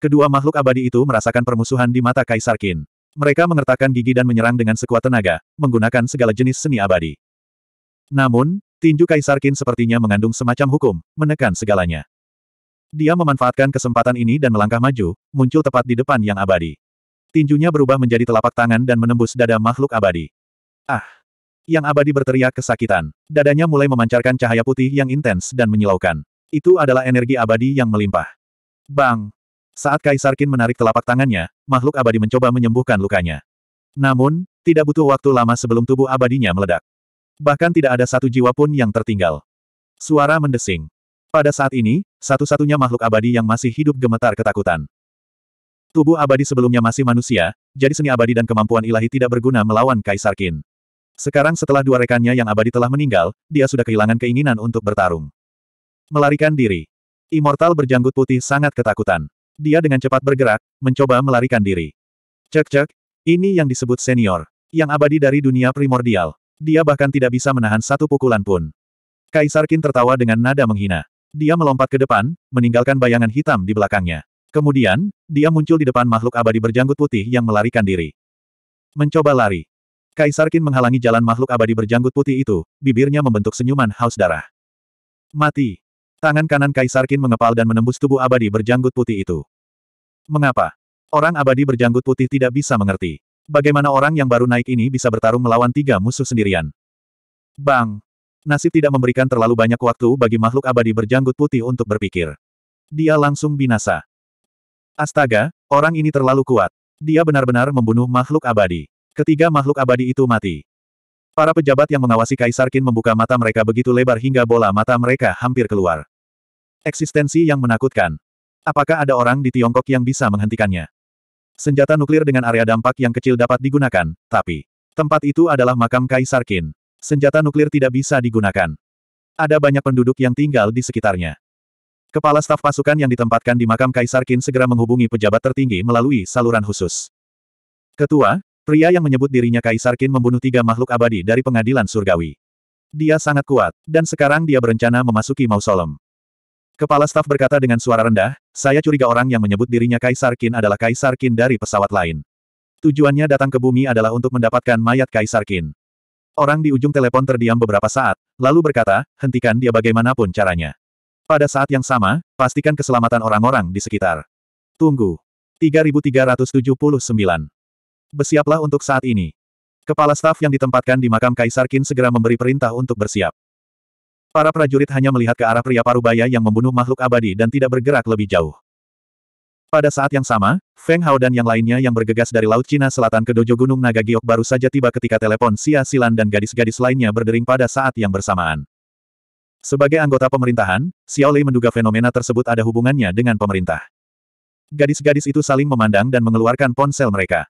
Kedua makhluk abadi itu merasakan permusuhan di mata Kaisar Qin. Mereka mengertakkan gigi dan menyerang dengan sekuat tenaga, menggunakan segala jenis seni abadi. Namun, tinju Kaisar Qin sepertinya mengandung semacam hukum, menekan segalanya. Dia memanfaatkan kesempatan ini dan melangkah maju, muncul tepat di depan yang abadi. Tinjunya berubah menjadi telapak tangan dan menembus dada makhluk abadi. Ah! Yang abadi berteriak kesakitan. Dadanya mulai memancarkan cahaya putih yang intens dan menyilaukan. Itu adalah energi abadi yang melimpah. Bang! Saat Kaisar Qin menarik telapak tangannya, makhluk abadi mencoba menyembuhkan lukanya. Namun, tidak butuh waktu lama sebelum tubuh abadinya meledak. Bahkan tidak ada satu jiwa pun yang tertinggal. Suara mendesing. Pada saat ini, satu-satunya makhluk abadi yang masih hidup gemetar ketakutan. Tubuh abadi sebelumnya masih manusia, jadi seni abadi dan kemampuan ilahi tidak berguna melawan Kaisar Qin. Sekarang setelah dua rekannya yang abadi telah meninggal, dia sudah kehilangan keinginan untuk bertarung. Melarikan diri. Immortal berjanggut putih sangat ketakutan. Dia dengan cepat bergerak, mencoba melarikan diri. Cek-cek, ini yang disebut senior. Yang abadi dari dunia primordial. Dia bahkan tidak bisa menahan satu pukulan pun. Kaisar Qin tertawa dengan nada menghina. Dia melompat ke depan, meninggalkan bayangan hitam di belakangnya. Kemudian, dia muncul di depan makhluk abadi berjanggut putih yang melarikan diri. Mencoba lari. Kaisar Qin menghalangi jalan makhluk abadi berjanggut putih itu, bibirnya membentuk senyuman haus darah. Mati. Tangan kanan Kaisar Qin mengepal dan menembus tubuh abadi berjanggut putih itu. Mengapa? Orang abadi berjanggut putih tidak bisa mengerti. Bagaimana orang yang baru naik ini bisa bertarung melawan tiga musuh sendirian? Bang! Nasib tidak memberikan terlalu banyak waktu bagi makhluk abadi berjanggut putih untuk berpikir. Dia langsung binasa. Astaga, orang ini terlalu kuat. Dia benar-benar membunuh makhluk abadi. Ketiga makhluk abadi itu mati. Para pejabat yang mengawasi Kaisar Qin membuka mata mereka begitu lebar hingga bola mata mereka hampir keluar. Eksistensi yang menakutkan. Apakah ada orang di Tiongkok yang bisa menghentikannya? Senjata nuklir dengan area dampak yang kecil dapat digunakan, tapi tempat itu adalah makam Kaisar Qin. Senjata nuklir tidak bisa digunakan. Ada banyak penduduk yang tinggal di sekitarnya. Kepala staf pasukan yang ditempatkan di makam Kaisar Qin segera menghubungi pejabat tertinggi melalui saluran khusus. Ketua, pria yang menyebut dirinya Kaisar Qin membunuh tiga makhluk abadi dari pengadilan surgawi. Dia sangat kuat, dan sekarang dia berencana memasuki mausolem. Kepala staf berkata dengan suara rendah, saya curiga orang yang menyebut dirinya Kaisar Qin adalah Kaisar Qin dari pesawat lain. Tujuannya datang ke bumi adalah untuk mendapatkan mayat Kaisar Qin. Orang di ujung telepon terdiam beberapa saat, lalu berkata, hentikan dia bagaimanapun caranya. Pada saat yang sama, pastikan keselamatan orang-orang di sekitar. Tunggu. 3379. Bersiaplah untuk saat ini. Kepala staf yang ditempatkan di makam Kaisar Qin segera memberi perintah untuk bersiap. Para prajurit hanya melihat ke arah pria parubaya yang membunuh makhluk abadi dan tidak bergerak lebih jauh. Pada saat yang sama, Feng Hao dan yang lainnya yang bergegas dari Laut Cina Selatan ke Dojo Gunung Naga Giok baru saja tiba ketika telepon Xia Silan dan gadis-gadis lainnya berdering pada saat yang bersamaan. Sebagai anggota pemerintahan, Xiao Lei menduga fenomena tersebut ada hubungannya dengan pemerintah. Gadis-gadis itu saling memandang dan mengeluarkan ponsel mereka.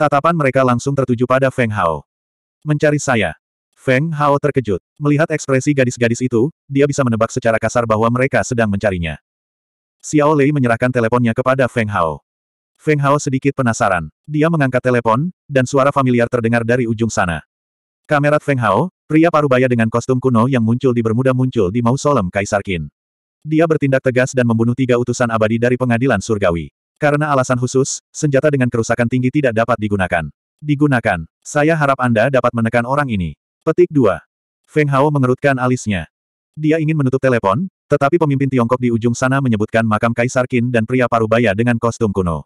Tatapan mereka langsung tertuju pada Feng Hao. Mencari saya. Feng Hao terkejut. Melihat ekspresi gadis-gadis itu, dia bisa menebak secara kasar bahwa mereka sedang mencarinya. Xiao Lei menyerahkan teleponnya kepada Feng Hao. Feng Hao sedikit penasaran. Dia mengangkat telepon, dan suara familiar terdengar dari ujung sana. Kamerat Feng Hao, pria parubaya dengan kostum kuno yang muncul di Bermuda muncul di mausolem Kaisar Qin. Dia bertindak tegas dan membunuh tiga utusan abadi dari pengadilan surgawi. Karena alasan khusus, senjata dengan kerusakan tinggi tidak dapat digunakan. Digunakan. Saya harap Anda dapat menekan orang ini. Petik 2. Feng Hao mengerutkan alisnya. Dia ingin menutup telepon, tetapi pemimpin Tiongkok di ujung sana menyebutkan makam Kaisar Qin dan pria parubaya dengan kostum kuno.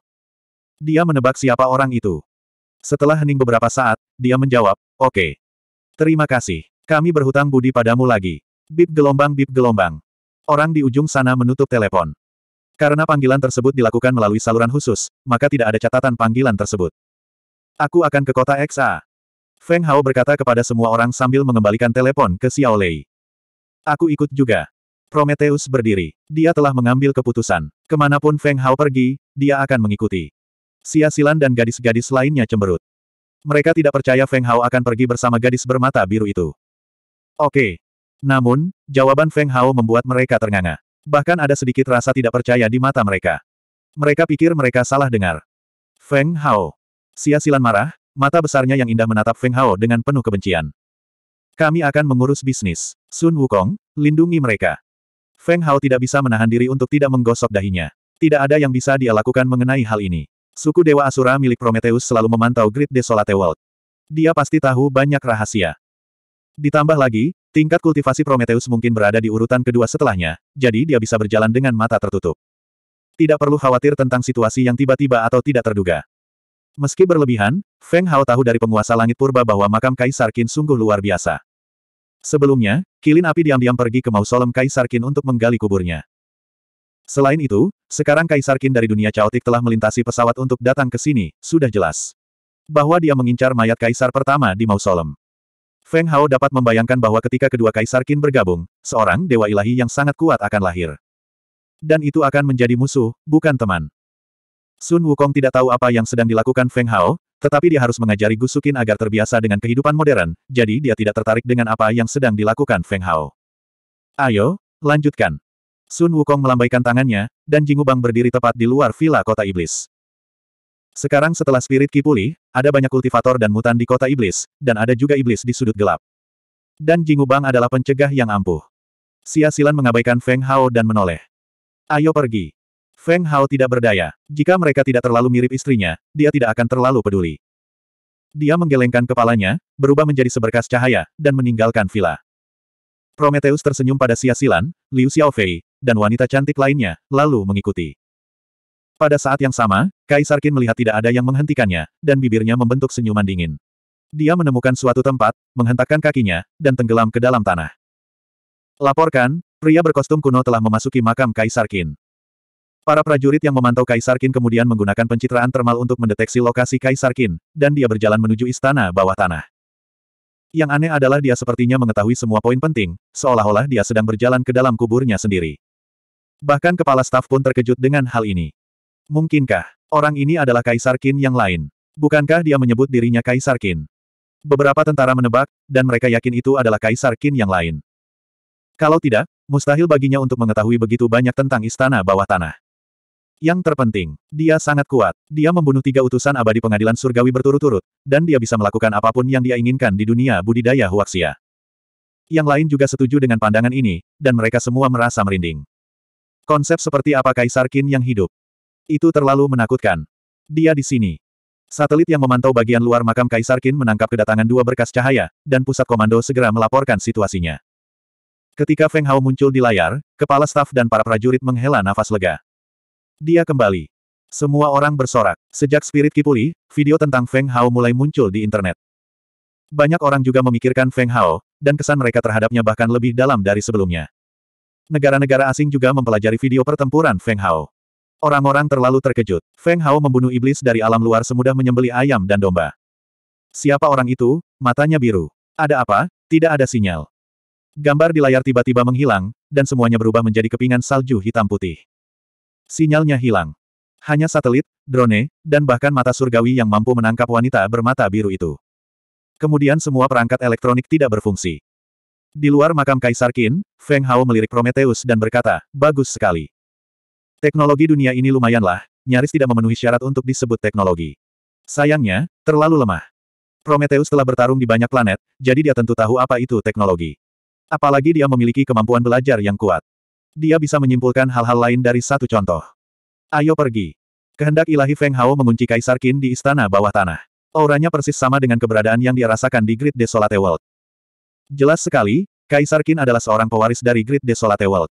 Dia menebak siapa orang itu. Setelah hening beberapa saat, dia menjawab, oke. Okay. Terima kasih. Kami berhutang budi padamu lagi. Bip gelombang bip gelombang. Orang di ujung sana menutup telepon. Karena panggilan tersebut dilakukan melalui saluran khusus, maka tidak ada catatan panggilan tersebut. Aku akan ke kota XA. Feng Hao berkata kepada semua orang sambil mengembalikan telepon ke Xiao Lei. Aku ikut juga. Prometheus berdiri. Dia telah mengambil keputusan. Kemanapun Feng Hao pergi, dia akan mengikuti. Sia Silan dan gadis-gadis lainnya cemberut. Mereka tidak percaya Feng Hao akan pergi bersama gadis bermata biru itu. Oke. Namun, jawaban Feng Hao membuat mereka ternganga. Bahkan ada sedikit rasa tidak percaya di mata mereka. Mereka pikir mereka salah dengar. Feng Hao. Sia Silan marah, mata besarnya yang indah menatap Feng Hao dengan penuh kebencian. Kami akan mengurus bisnis. Sun Wukong, lindungi mereka. Feng Hao tidak bisa menahan diri untuk tidak menggosok dahinya. Tidak ada yang bisa dia lakukan mengenai hal ini. Suku Dewa Asura milik Prometheus selalu memantau Great Desolate World. Dia pasti tahu banyak rahasia. Ditambah lagi, tingkat kultivasi Prometheus mungkin berada di urutan kedua setelahnya, jadi dia bisa berjalan dengan mata tertutup. Tidak perlu khawatir tentang situasi yang tiba-tiba atau tidak terduga. Meski berlebihan, Feng Hao tahu dari penguasa langit purba bahwa makam Kaisar Qin sungguh luar biasa. Sebelumnya, Kilin Api diam-diam pergi ke mausolem Kaisar Qin untuk menggali kuburnya. Selain itu, sekarang Kaisar Qin dari dunia caotik telah melintasi pesawat untuk datang ke sini, sudah jelas. Bahwa dia mengincar mayat Kaisar pertama di mausolem. Feng Hao dapat membayangkan bahwa ketika kedua Kaisar Qin bergabung, seorang dewa ilahi yang sangat kuat akan lahir. Dan itu akan menjadi musuh, bukan teman. Sun Wukong tidak tahu apa yang sedang dilakukan Feng Hao, tetapi dia harus mengajari Gusukin agar terbiasa dengan kehidupan modern, jadi dia tidak tertarik dengan apa yang sedang dilakukan Feng Hao. Ayo, lanjutkan. Sun Wukong melambaikan tangannya, dan Jingubang berdiri tepat di luar villa kota iblis. Sekarang setelah spirit Ki ada banyak kultivator dan mutan di kota iblis, dan ada juga iblis di sudut gelap. Dan Jingubang adalah pencegah yang ampuh. Sia Silan mengabaikan Feng Hao dan menoleh. Ayo pergi. Feng Hao tidak berdaya. Jika mereka tidak terlalu mirip istrinya, dia tidak akan terlalu peduli. Dia menggelengkan kepalanya, berubah menjadi seberkas cahaya, dan meninggalkan villa. Prometheus tersenyum pada Xia Silan, Liu Xiaofei, dan wanita cantik lainnya, lalu mengikuti. Pada saat yang sama, Kaisar Qin melihat tidak ada yang menghentikannya, dan bibirnya membentuk senyuman dingin. Dia menemukan suatu tempat, menghentakkan kakinya, dan tenggelam ke dalam tanah. Laporkan, pria berkostum kuno telah memasuki makam Kaisar Qin. Para prajurit yang memantau Kaisar Qin kemudian menggunakan pencitraan termal untuk mendeteksi lokasi Kaisar Qin, dan dia berjalan menuju istana bawah tanah. Yang aneh adalah dia sepertinya mengetahui semua poin penting, seolah-olah dia sedang berjalan ke dalam kuburnya sendiri. Bahkan kepala staf pun terkejut dengan hal ini. Mungkinkah, orang ini adalah Kaisar Qin yang lain? Bukankah dia menyebut dirinya Kaisar Qin? Beberapa tentara menebak, dan mereka yakin itu adalah Kaisar Qin yang lain. Kalau tidak, mustahil baginya untuk mengetahui begitu banyak tentang istana bawah tanah. Yang terpenting, dia sangat kuat. Dia membunuh tiga utusan abadi pengadilan surgawi berturut-turut, dan dia bisa melakukan apapun yang dia inginkan di dunia budidaya Huaxia. Yang lain juga setuju dengan pandangan ini, dan mereka semua merasa merinding. Konsep seperti apa Kaisar Qin yang hidup? Itu terlalu menakutkan. Dia di sini. Satelit yang memantau bagian luar makam Kaisar Qin menangkap kedatangan dua berkas cahaya, dan pusat komando segera melaporkan situasinya. Ketika Feng Hao muncul di layar, kepala staf dan para prajurit menghela nafas lega. Dia kembali. Semua orang bersorak. Sejak spirit Kipuli, video tentang Feng Hao mulai muncul di internet. Banyak orang juga memikirkan Feng Hao, dan kesan mereka terhadapnya bahkan lebih dalam dari sebelumnya. Negara-negara asing juga mempelajari video pertempuran Feng Hao. Orang-orang terlalu terkejut. Feng Hao membunuh iblis dari alam luar semudah menyembeli ayam dan domba. Siapa orang itu? Matanya biru. Ada apa? Tidak ada sinyal. Gambar di layar tiba-tiba menghilang, dan semuanya berubah menjadi kepingan salju hitam putih. Sinyalnya hilang. Hanya satelit, drone, dan bahkan mata surgawi yang mampu menangkap wanita bermata biru itu. Kemudian semua perangkat elektronik tidak berfungsi. Di luar makam Kaisar Qin, Feng Hao melirik Prometheus dan berkata, bagus sekali. Teknologi dunia ini lumayanlah, nyaris tidak memenuhi syarat untuk disebut teknologi. Sayangnya, terlalu lemah. Prometheus telah bertarung di banyak planet, jadi dia tentu tahu apa itu teknologi. Apalagi dia memiliki kemampuan belajar yang kuat. Dia bisa menyimpulkan hal-hal lain dari satu contoh. Ayo pergi. Kehendak ilahi Feng Hao mengunci Kaisar Qin di istana bawah tanah. Auranya persis sama dengan keberadaan yang dia rasakan di Great Desolate World. Jelas sekali, Kaisar Qin adalah seorang pewaris dari Great Desolate World.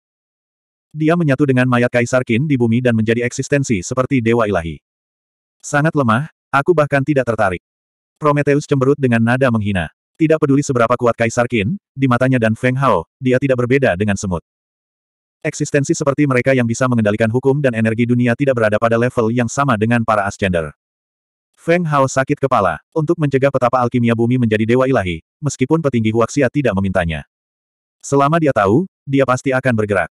Dia menyatu dengan mayat Kaisar Qin di bumi dan menjadi eksistensi seperti dewa ilahi. Sangat lemah, aku bahkan tidak tertarik. Prometheus cemberut dengan nada menghina. Tidak peduli seberapa kuat Kaisar Qin, di matanya dan Feng Hao, dia tidak berbeda dengan semut. Eksistensi seperti mereka yang bisa mengendalikan hukum dan energi dunia tidak berada pada level yang sama dengan para Ascender. Feng Hao sakit kepala, untuk mencegah petapa alkimia bumi menjadi dewa ilahi, meskipun petinggi Huaxia tidak memintanya. Selama dia tahu, dia pasti akan bergerak.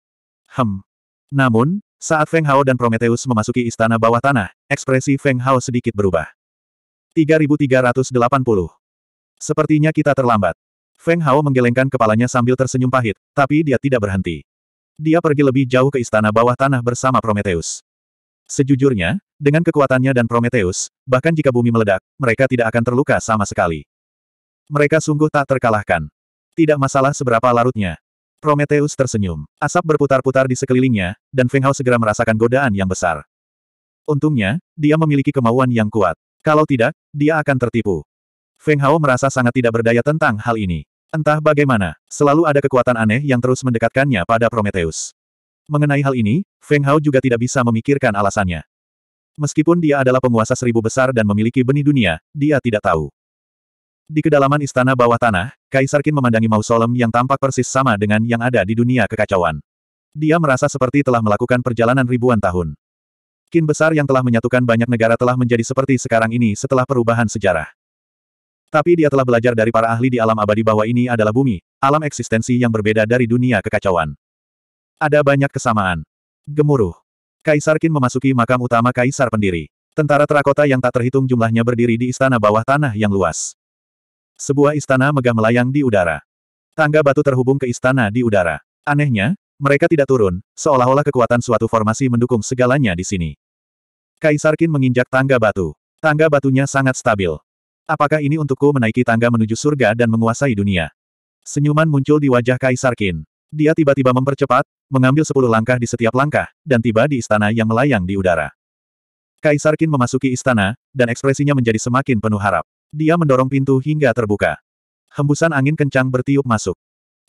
Hem. Namun, saat Feng Hao dan Prometheus memasuki istana bawah tanah, ekspresi Feng Hao sedikit berubah. 3380. Sepertinya kita terlambat. Feng Hao menggelengkan kepalanya sambil tersenyum pahit, tapi dia tidak berhenti dia pergi lebih jauh ke istana bawah tanah bersama Prometheus. Sejujurnya, dengan kekuatannya dan Prometheus, bahkan jika bumi meledak, mereka tidak akan terluka sama sekali. Mereka sungguh tak terkalahkan. Tidak masalah seberapa larutnya. Prometheus tersenyum. Asap berputar-putar di sekelilingnya, dan Feng Hao segera merasakan godaan yang besar. Untungnya, dia memiliki kemauan yang kuat. Kalau tidak, dia akan tertipu. Feng Hao merasa sangat tidak berdaya tentang hal ini. Entah bagaimana, selalu ada kekuatan aneh yang terus mendekatkannya pada Prometheus. Mengenai hal ini, Feng Hao juga tidak bisa memikirkan alasannya. Meskipun dia adalah penguasa seribu besar dan memiliki benih dunia, dia tidak tahu. Di kedalaman istana bawah tanah, Kaisar Qin memandangi mausolem yang tampak persis sama dengan yang ada di dunia kekacauan. Dia merasa seperti telah melakukan perjalanan ribuan tahun. Qin besar yang telah menyatukan banyak negara telah menjadi seperti sekarang ini setelah perubahan sejarah. Tapi dia telah belajar dari para ahli di alam abadi bahwa ini adalah bumi, alam eksistensi yang berbeda dari dunia kekacauan. Ada banyak kesamaan. Gemuruh. Kaisar Qin memasuki makam utama Kaisar Pendiri. Tentara terakota yang tak terhitung jumlahnya berdiri di istana bawah tanah yang luas. Sebuah istana megah melayang di udara. Tangga batu terhubung ke istana di udara. Anehnya, mereka tidak turun, seolah-olah kekuatan suatu formasi mendukung segalanya di sini. Kaisar Qin menginjak tangga batu. Tangga batunya sangat stabil. Apakah ini untukku menaiki tangga menuju surga dan menguasai dunia? Senyuman muncul di wajah Kaisar Qin. Dia tiba-tiba mempercepat, mengambil sepuluh langkah di setiap langkah, dan tiba di istana yang melayang di udara. Kaisar Qin memasuki istana, dan ekspresinya menjadi semakin penuh harap. Dia mendorong pintu hingga terbuka. Hembusan angin kencang bertiup masuk.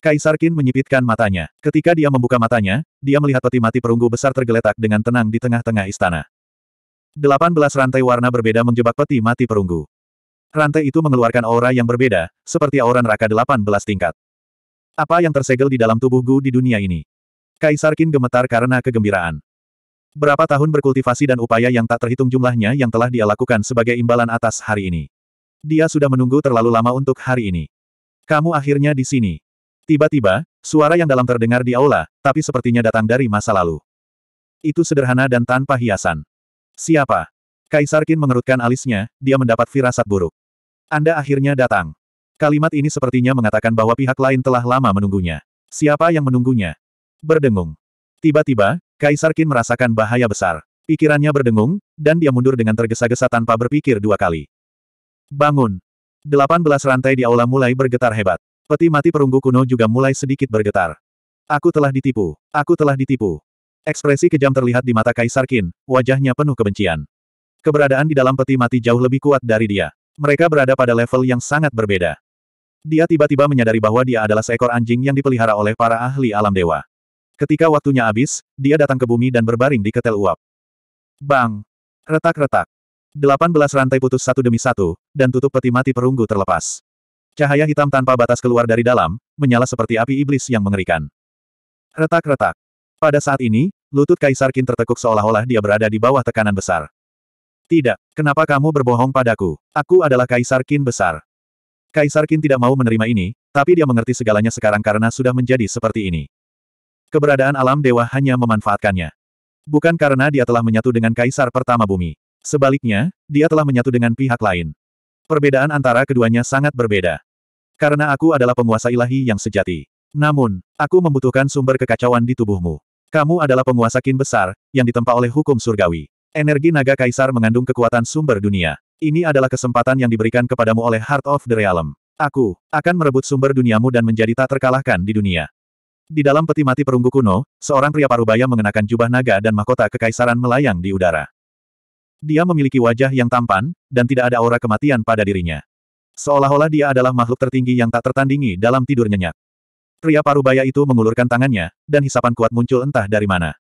Kaisar Qin menyipitkan matanya. Ketika dia membuka matanya, dia melihat peti mati perunggu besar tergeletak dengan tenang di tengah-tengah istana. Delapan belas rantai warna berbeda menjebak peti mati perunggu. Rantai itu mengeluarkan aura yang berbeda, seperti aura neraka 18 tingkat. Apa yang tersegel di dalam tubuh Gu di dunia ini? Kaisar Qin gemetar karena kegembiraan. Berapa tahun berkultivasi dan upaya yang tak terhitung jumlahnya yang telah dia lakukan sebagai imbalan atas hari ini. Dia sudah menunggu terlalu lama untuk hari ini. Kamu akhirnya di sini. Tiba-tiba, suara yang dalam terdengar di aula, tapi sepertinya datang dari masa lalu. Itu sederhana dan tanpa hiasan. Siapa? Kaisar Qin mengerutkan alisnya, dia mendapat firasat buruk. Anda akhirnya datang. Kalimat ini sepertinya mengatakan bahwa pihak lain telah lama menunggunya. Siapa yang menunggunya? Berdengung. Tiba-tiba, Kaisar Qin merasakan bahaya besar. Pikirannya berdengung, dan dia mundur dengan tergesa-gesa tanpa berpikir dua kali. Bangun. Delapan belas rantai di aula mulai bergetar hebat. Peti mati perunggu kuno juga mulai sedikit bergetar. Aku telah ditipu. Aku telah ditipu. Ekspresi kejam terlihat di mata Kaisar Qin, wajahnya penuh kebencian. Keberadaan di dalam peti mati jauh lebih kuat dari dia. Mereka berada pada level yang sangat berbeda. Dia tiba-tiba menyadari bahwa dia adalah seekor anjing yang dipelihara oleh para ahli alam dewa. Ketika waktunya habis, dia datang ke bumi dan berbaring di ketel uap. Bang! Retak-retak. 18 rantai putus satu demi satu, dan tutup peti mati perunggu terlepas. Cahaya hitam tanpa batas keluar dari dalam, menyala seperti api iblis yang mengerikan. Retak-retak. Pada saat ini, lutut Kaisar Qin tertekuk seolah-olah dia berada di bawah tekanan besar. Tidak, kenapa kamu berbohong padaku? Aku adalah Kaisar Qin besar. Kaisar Qin tidak mau menerima ini, tapi dia mengerti segalanya sekarang karena sudah menjadi seperti ini. Keberadaan alam dewa hanya memanfaatkannya. Bukan karena dia telah menyatu dengan Kaisar pertama bumi. Sebaliknya, dia telah menyatu dengan pihak lain. Perbedaan antara keduanya sangat berbeda. Karena aku adalah penguasa ilahi yang sejati. Namun, aku membutuhkan sumber kekacauan di tubuhmu. Kamu adalah penguasa kin besar, yang ditempa oleh hukum surgawi. Energi naga kaisar mengandung kekuatan sumber dunia. Ini adalah kesempatan yang diberikan kepadamu oleh Heart of the Realm. Aku akan merebut sumber duniamu dan menjadi tak terkalahkan di dunia. Di dalam peti mati perunggu kuno, seorang pria parubaya mengenakan jubah naga dan mahkota kekaisaran melayang di udara. Dia memiliki wajah yang tampan, dan tidak ada aura kematian pada dirinya. Seolah-olah dia adalah makhluk tertinggi yang tak tertandingi dalam tidur nyenyak. Pria parubaya itu mengulurkan tangannya, dan hisapan kuat muncul entah dari mana.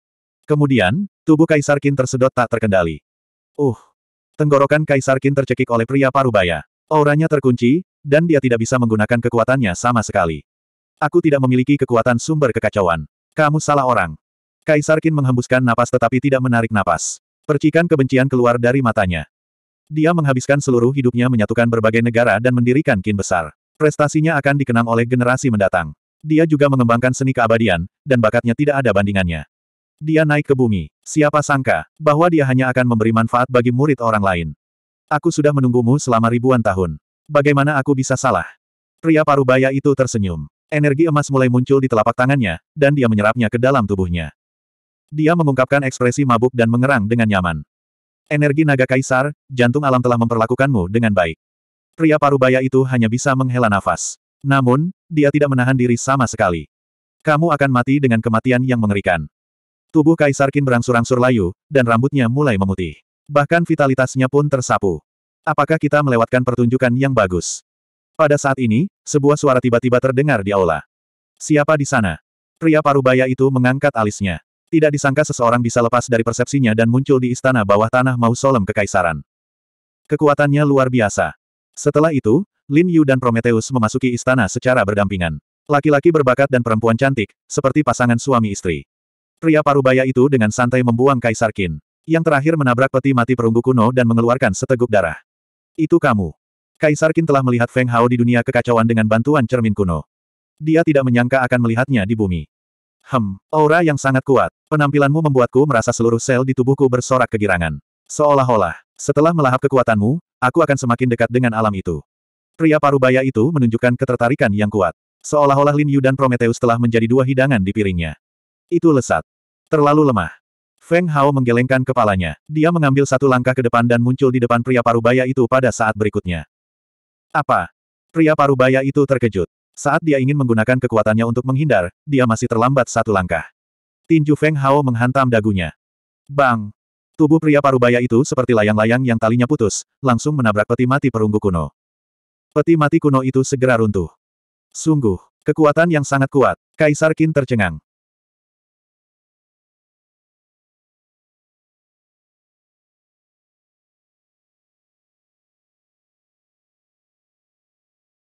Kemudian, tubuh Kaisar Qin tersedot tak terkendali. Uh! Tenggorokan Kaisar Qin tercekik oleh pria parubaya. Auranya terkunci, dan dia tidak bisa menggunakan kekuatannya sama sekali. Aku tidak memiliki kekuatan sumber kekacauan. Kamu salah orang. Kaisar Qin menghembuskan napas tetapi tidak menarik napas. Percikan kebencian keluar dari matanya. Dia menghabiskan seluruh hidupnya menyatukan berbagai negara dan mendirikan Qin besar. Prestasinya akan dikenang oleh generasi mendatang. Dia juga mengembangkan seni keabadian, dan bakatnya tidak ada bandingannya. Dia naik ke bumi. Siapa sangka, bahwa dia hanya akan memberi manfaat bagi murid orang lain. Aku sudah menunggumu selama ribuan tahun. Bagaimana aku bisa salah? Pria parubaya itu tersenyum. Energi emas mulai muncul di telapak tangannya, dan dia menyerapnya ke dalam tubuhnya. Dia mengungkapkan ekspresi mabuk dan mengerang dengan nyaman. Energi naga kaisar, jantung alam telah memperlakukanmu dengan baik. Pria parubaya itu hanya bisa menghela nafas. Namun, dia tidak menahan diri sama sekali. Kamu akan mati dengan kematian yang mengerikan. Tubuh Kaisar Qin berangsur-angsur layu, dan rambutnya mulai memutih. Bahkan vitalitasnya pun tersapu. Apakah kita melewatkan pertunjukan yang bagus? Pada saat ini, sebuah suara tiba-tiba terdengar di aula. Siapa di sana? Pria parubaya itu mengangkat alisnya. Tidak disangka seseorang bisa lepas dari persepsinya dan muncul di istana bawah tanah mausolem kekaisaran. Kekuatannya luar biasa. Setelah itu, Lin Yu dan Prometheus memasuki istana secara berdampingan. Laki-laki berbakat dan perempuan cantik, seperti pasangan suami istri pria parubaya itu dengan santai membuang Kaisar Qin. Yang terakhir menabrak peti mati perunggu kuno dan mengeluarkan seteguk darah. Itu kamu. Kaisar Qin telah melihat Feng Hao di dunia kekacauan dengan bantuan cermin kuno. Dia tidak menyangka akan melihatnya di bumi. Hem, aura yang sangat kuat. Penampilanmu membuatku merasa seluruh sel di tubuhku bersorak kegirangan. Seolah-olah, setelah melahap kekuatanmu, aku akan semakin dekat dengan alam itu. Pria parubaya itu menunjukkan ketertarikan yang kuat. Seolah-olah Lin Yu dan Prometheus telah menjadi dua hidangan di piringnya. Itu lesat. Terlalu lemah. Feng Hao menggelengkan kepalanya. Dia mengambil satu langkah ke depan dan muncul di depan pria parubaya itu pada saat berikutnya. Apa? Pria parubaya itu terkejut. Saat dia ingin menggunakan kekuatannya untuk menghindar, dia masih terlambat satu langkah. Tinju Feng Hao menghantam dagunya. Bang! Tubuh pria parubaya itu seperti layang-layang yang talinya putus, langsung menabrak peti mati perunggu kuno. Peti mati kuno itu segera runtuh. Sungguh, kekuatan yang sangat kuat. Kaisar Qin tercengang.